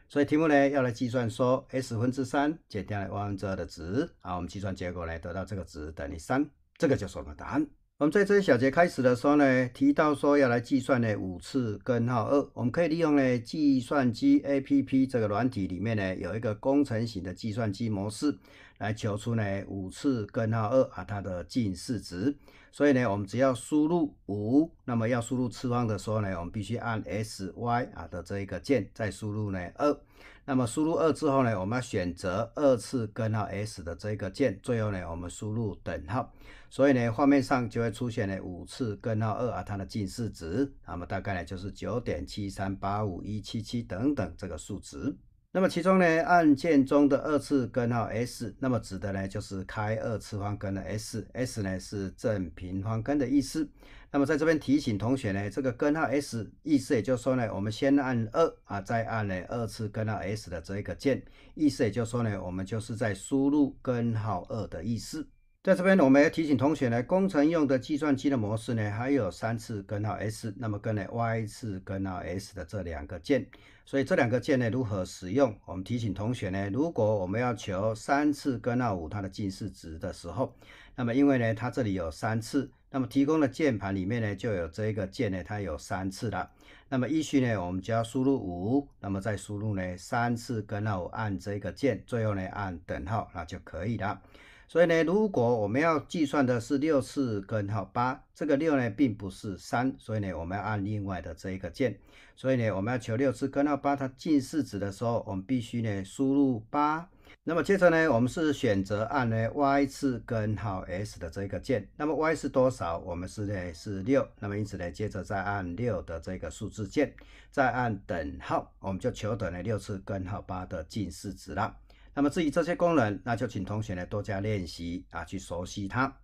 所以题目呢要来计算说 s 分之三减掉 y 分之二的值啊，我们计算结果来得到这个值等于三，这个就是我们的答案。我们在这一小节开始的时候呢，提到说要来计算呢五次根号二，我们可以利用呢计算机 APP 这个软体里面呢有一个工程型的计算机模式，来求出呢五次根号二啊它的近似值。所以呢，我们只要输入五，那么要输入次方的时候呢，我们必须按 S Y 啊的这一个键，再输入呢二。那么输入二之后呢，我们要选择二次根号 s 的这个键，最后呢我们输入等号，所以呢画面上就会出现呢五次根号二啊它的近似值，那么大概呢就是九点七三八五一七七等等这个数值。那么其中呢，按键中的二次根号 S，那么指的呢就是开二次方根的 S，S 呢是正平方根的意思。那么在这边提醒同学呢，这个根号 S 意思也就是说呢，我们先按二啊，再按呢二次根号 S 的这个键，意思也就是说呢，我们就是在输入根号二的意思。在这边我们要提醒同学呢，工程用的计算机的模式呢，还有三次根号 s，那么跟呢 y 次根号 s 的这两个键，所以这两个键呢如何使用？我们提醒同学呢，如果我们要求三次根号五它的近似值的时候，那么因为呢它这里有三次，那么提供的键盘里面呢就有这一个键呢，它有三次了。那么依序呢，我们只要输入五，那么再输入呢三次根号五，按这个键，最后呢按等号，那就可以了。所以呢，如果我们要计算的是六次根号八，这个六呢并不是三，所以呢，我们要按另外的这一个键。所以呢，我们要求六次根号八它近似值的时候，我们必须呢输入八。那么接着呢，我们是选择按呢 y 次根号 s 的这个键。那么 y 是多少？我们是呢是六。那么因此呢，接着再按六的这个数字键，再按等号，我们就求得了六次根号八的近似值了。那么至于这些功能，那就请同学呢多加练习啊，去熟悉它。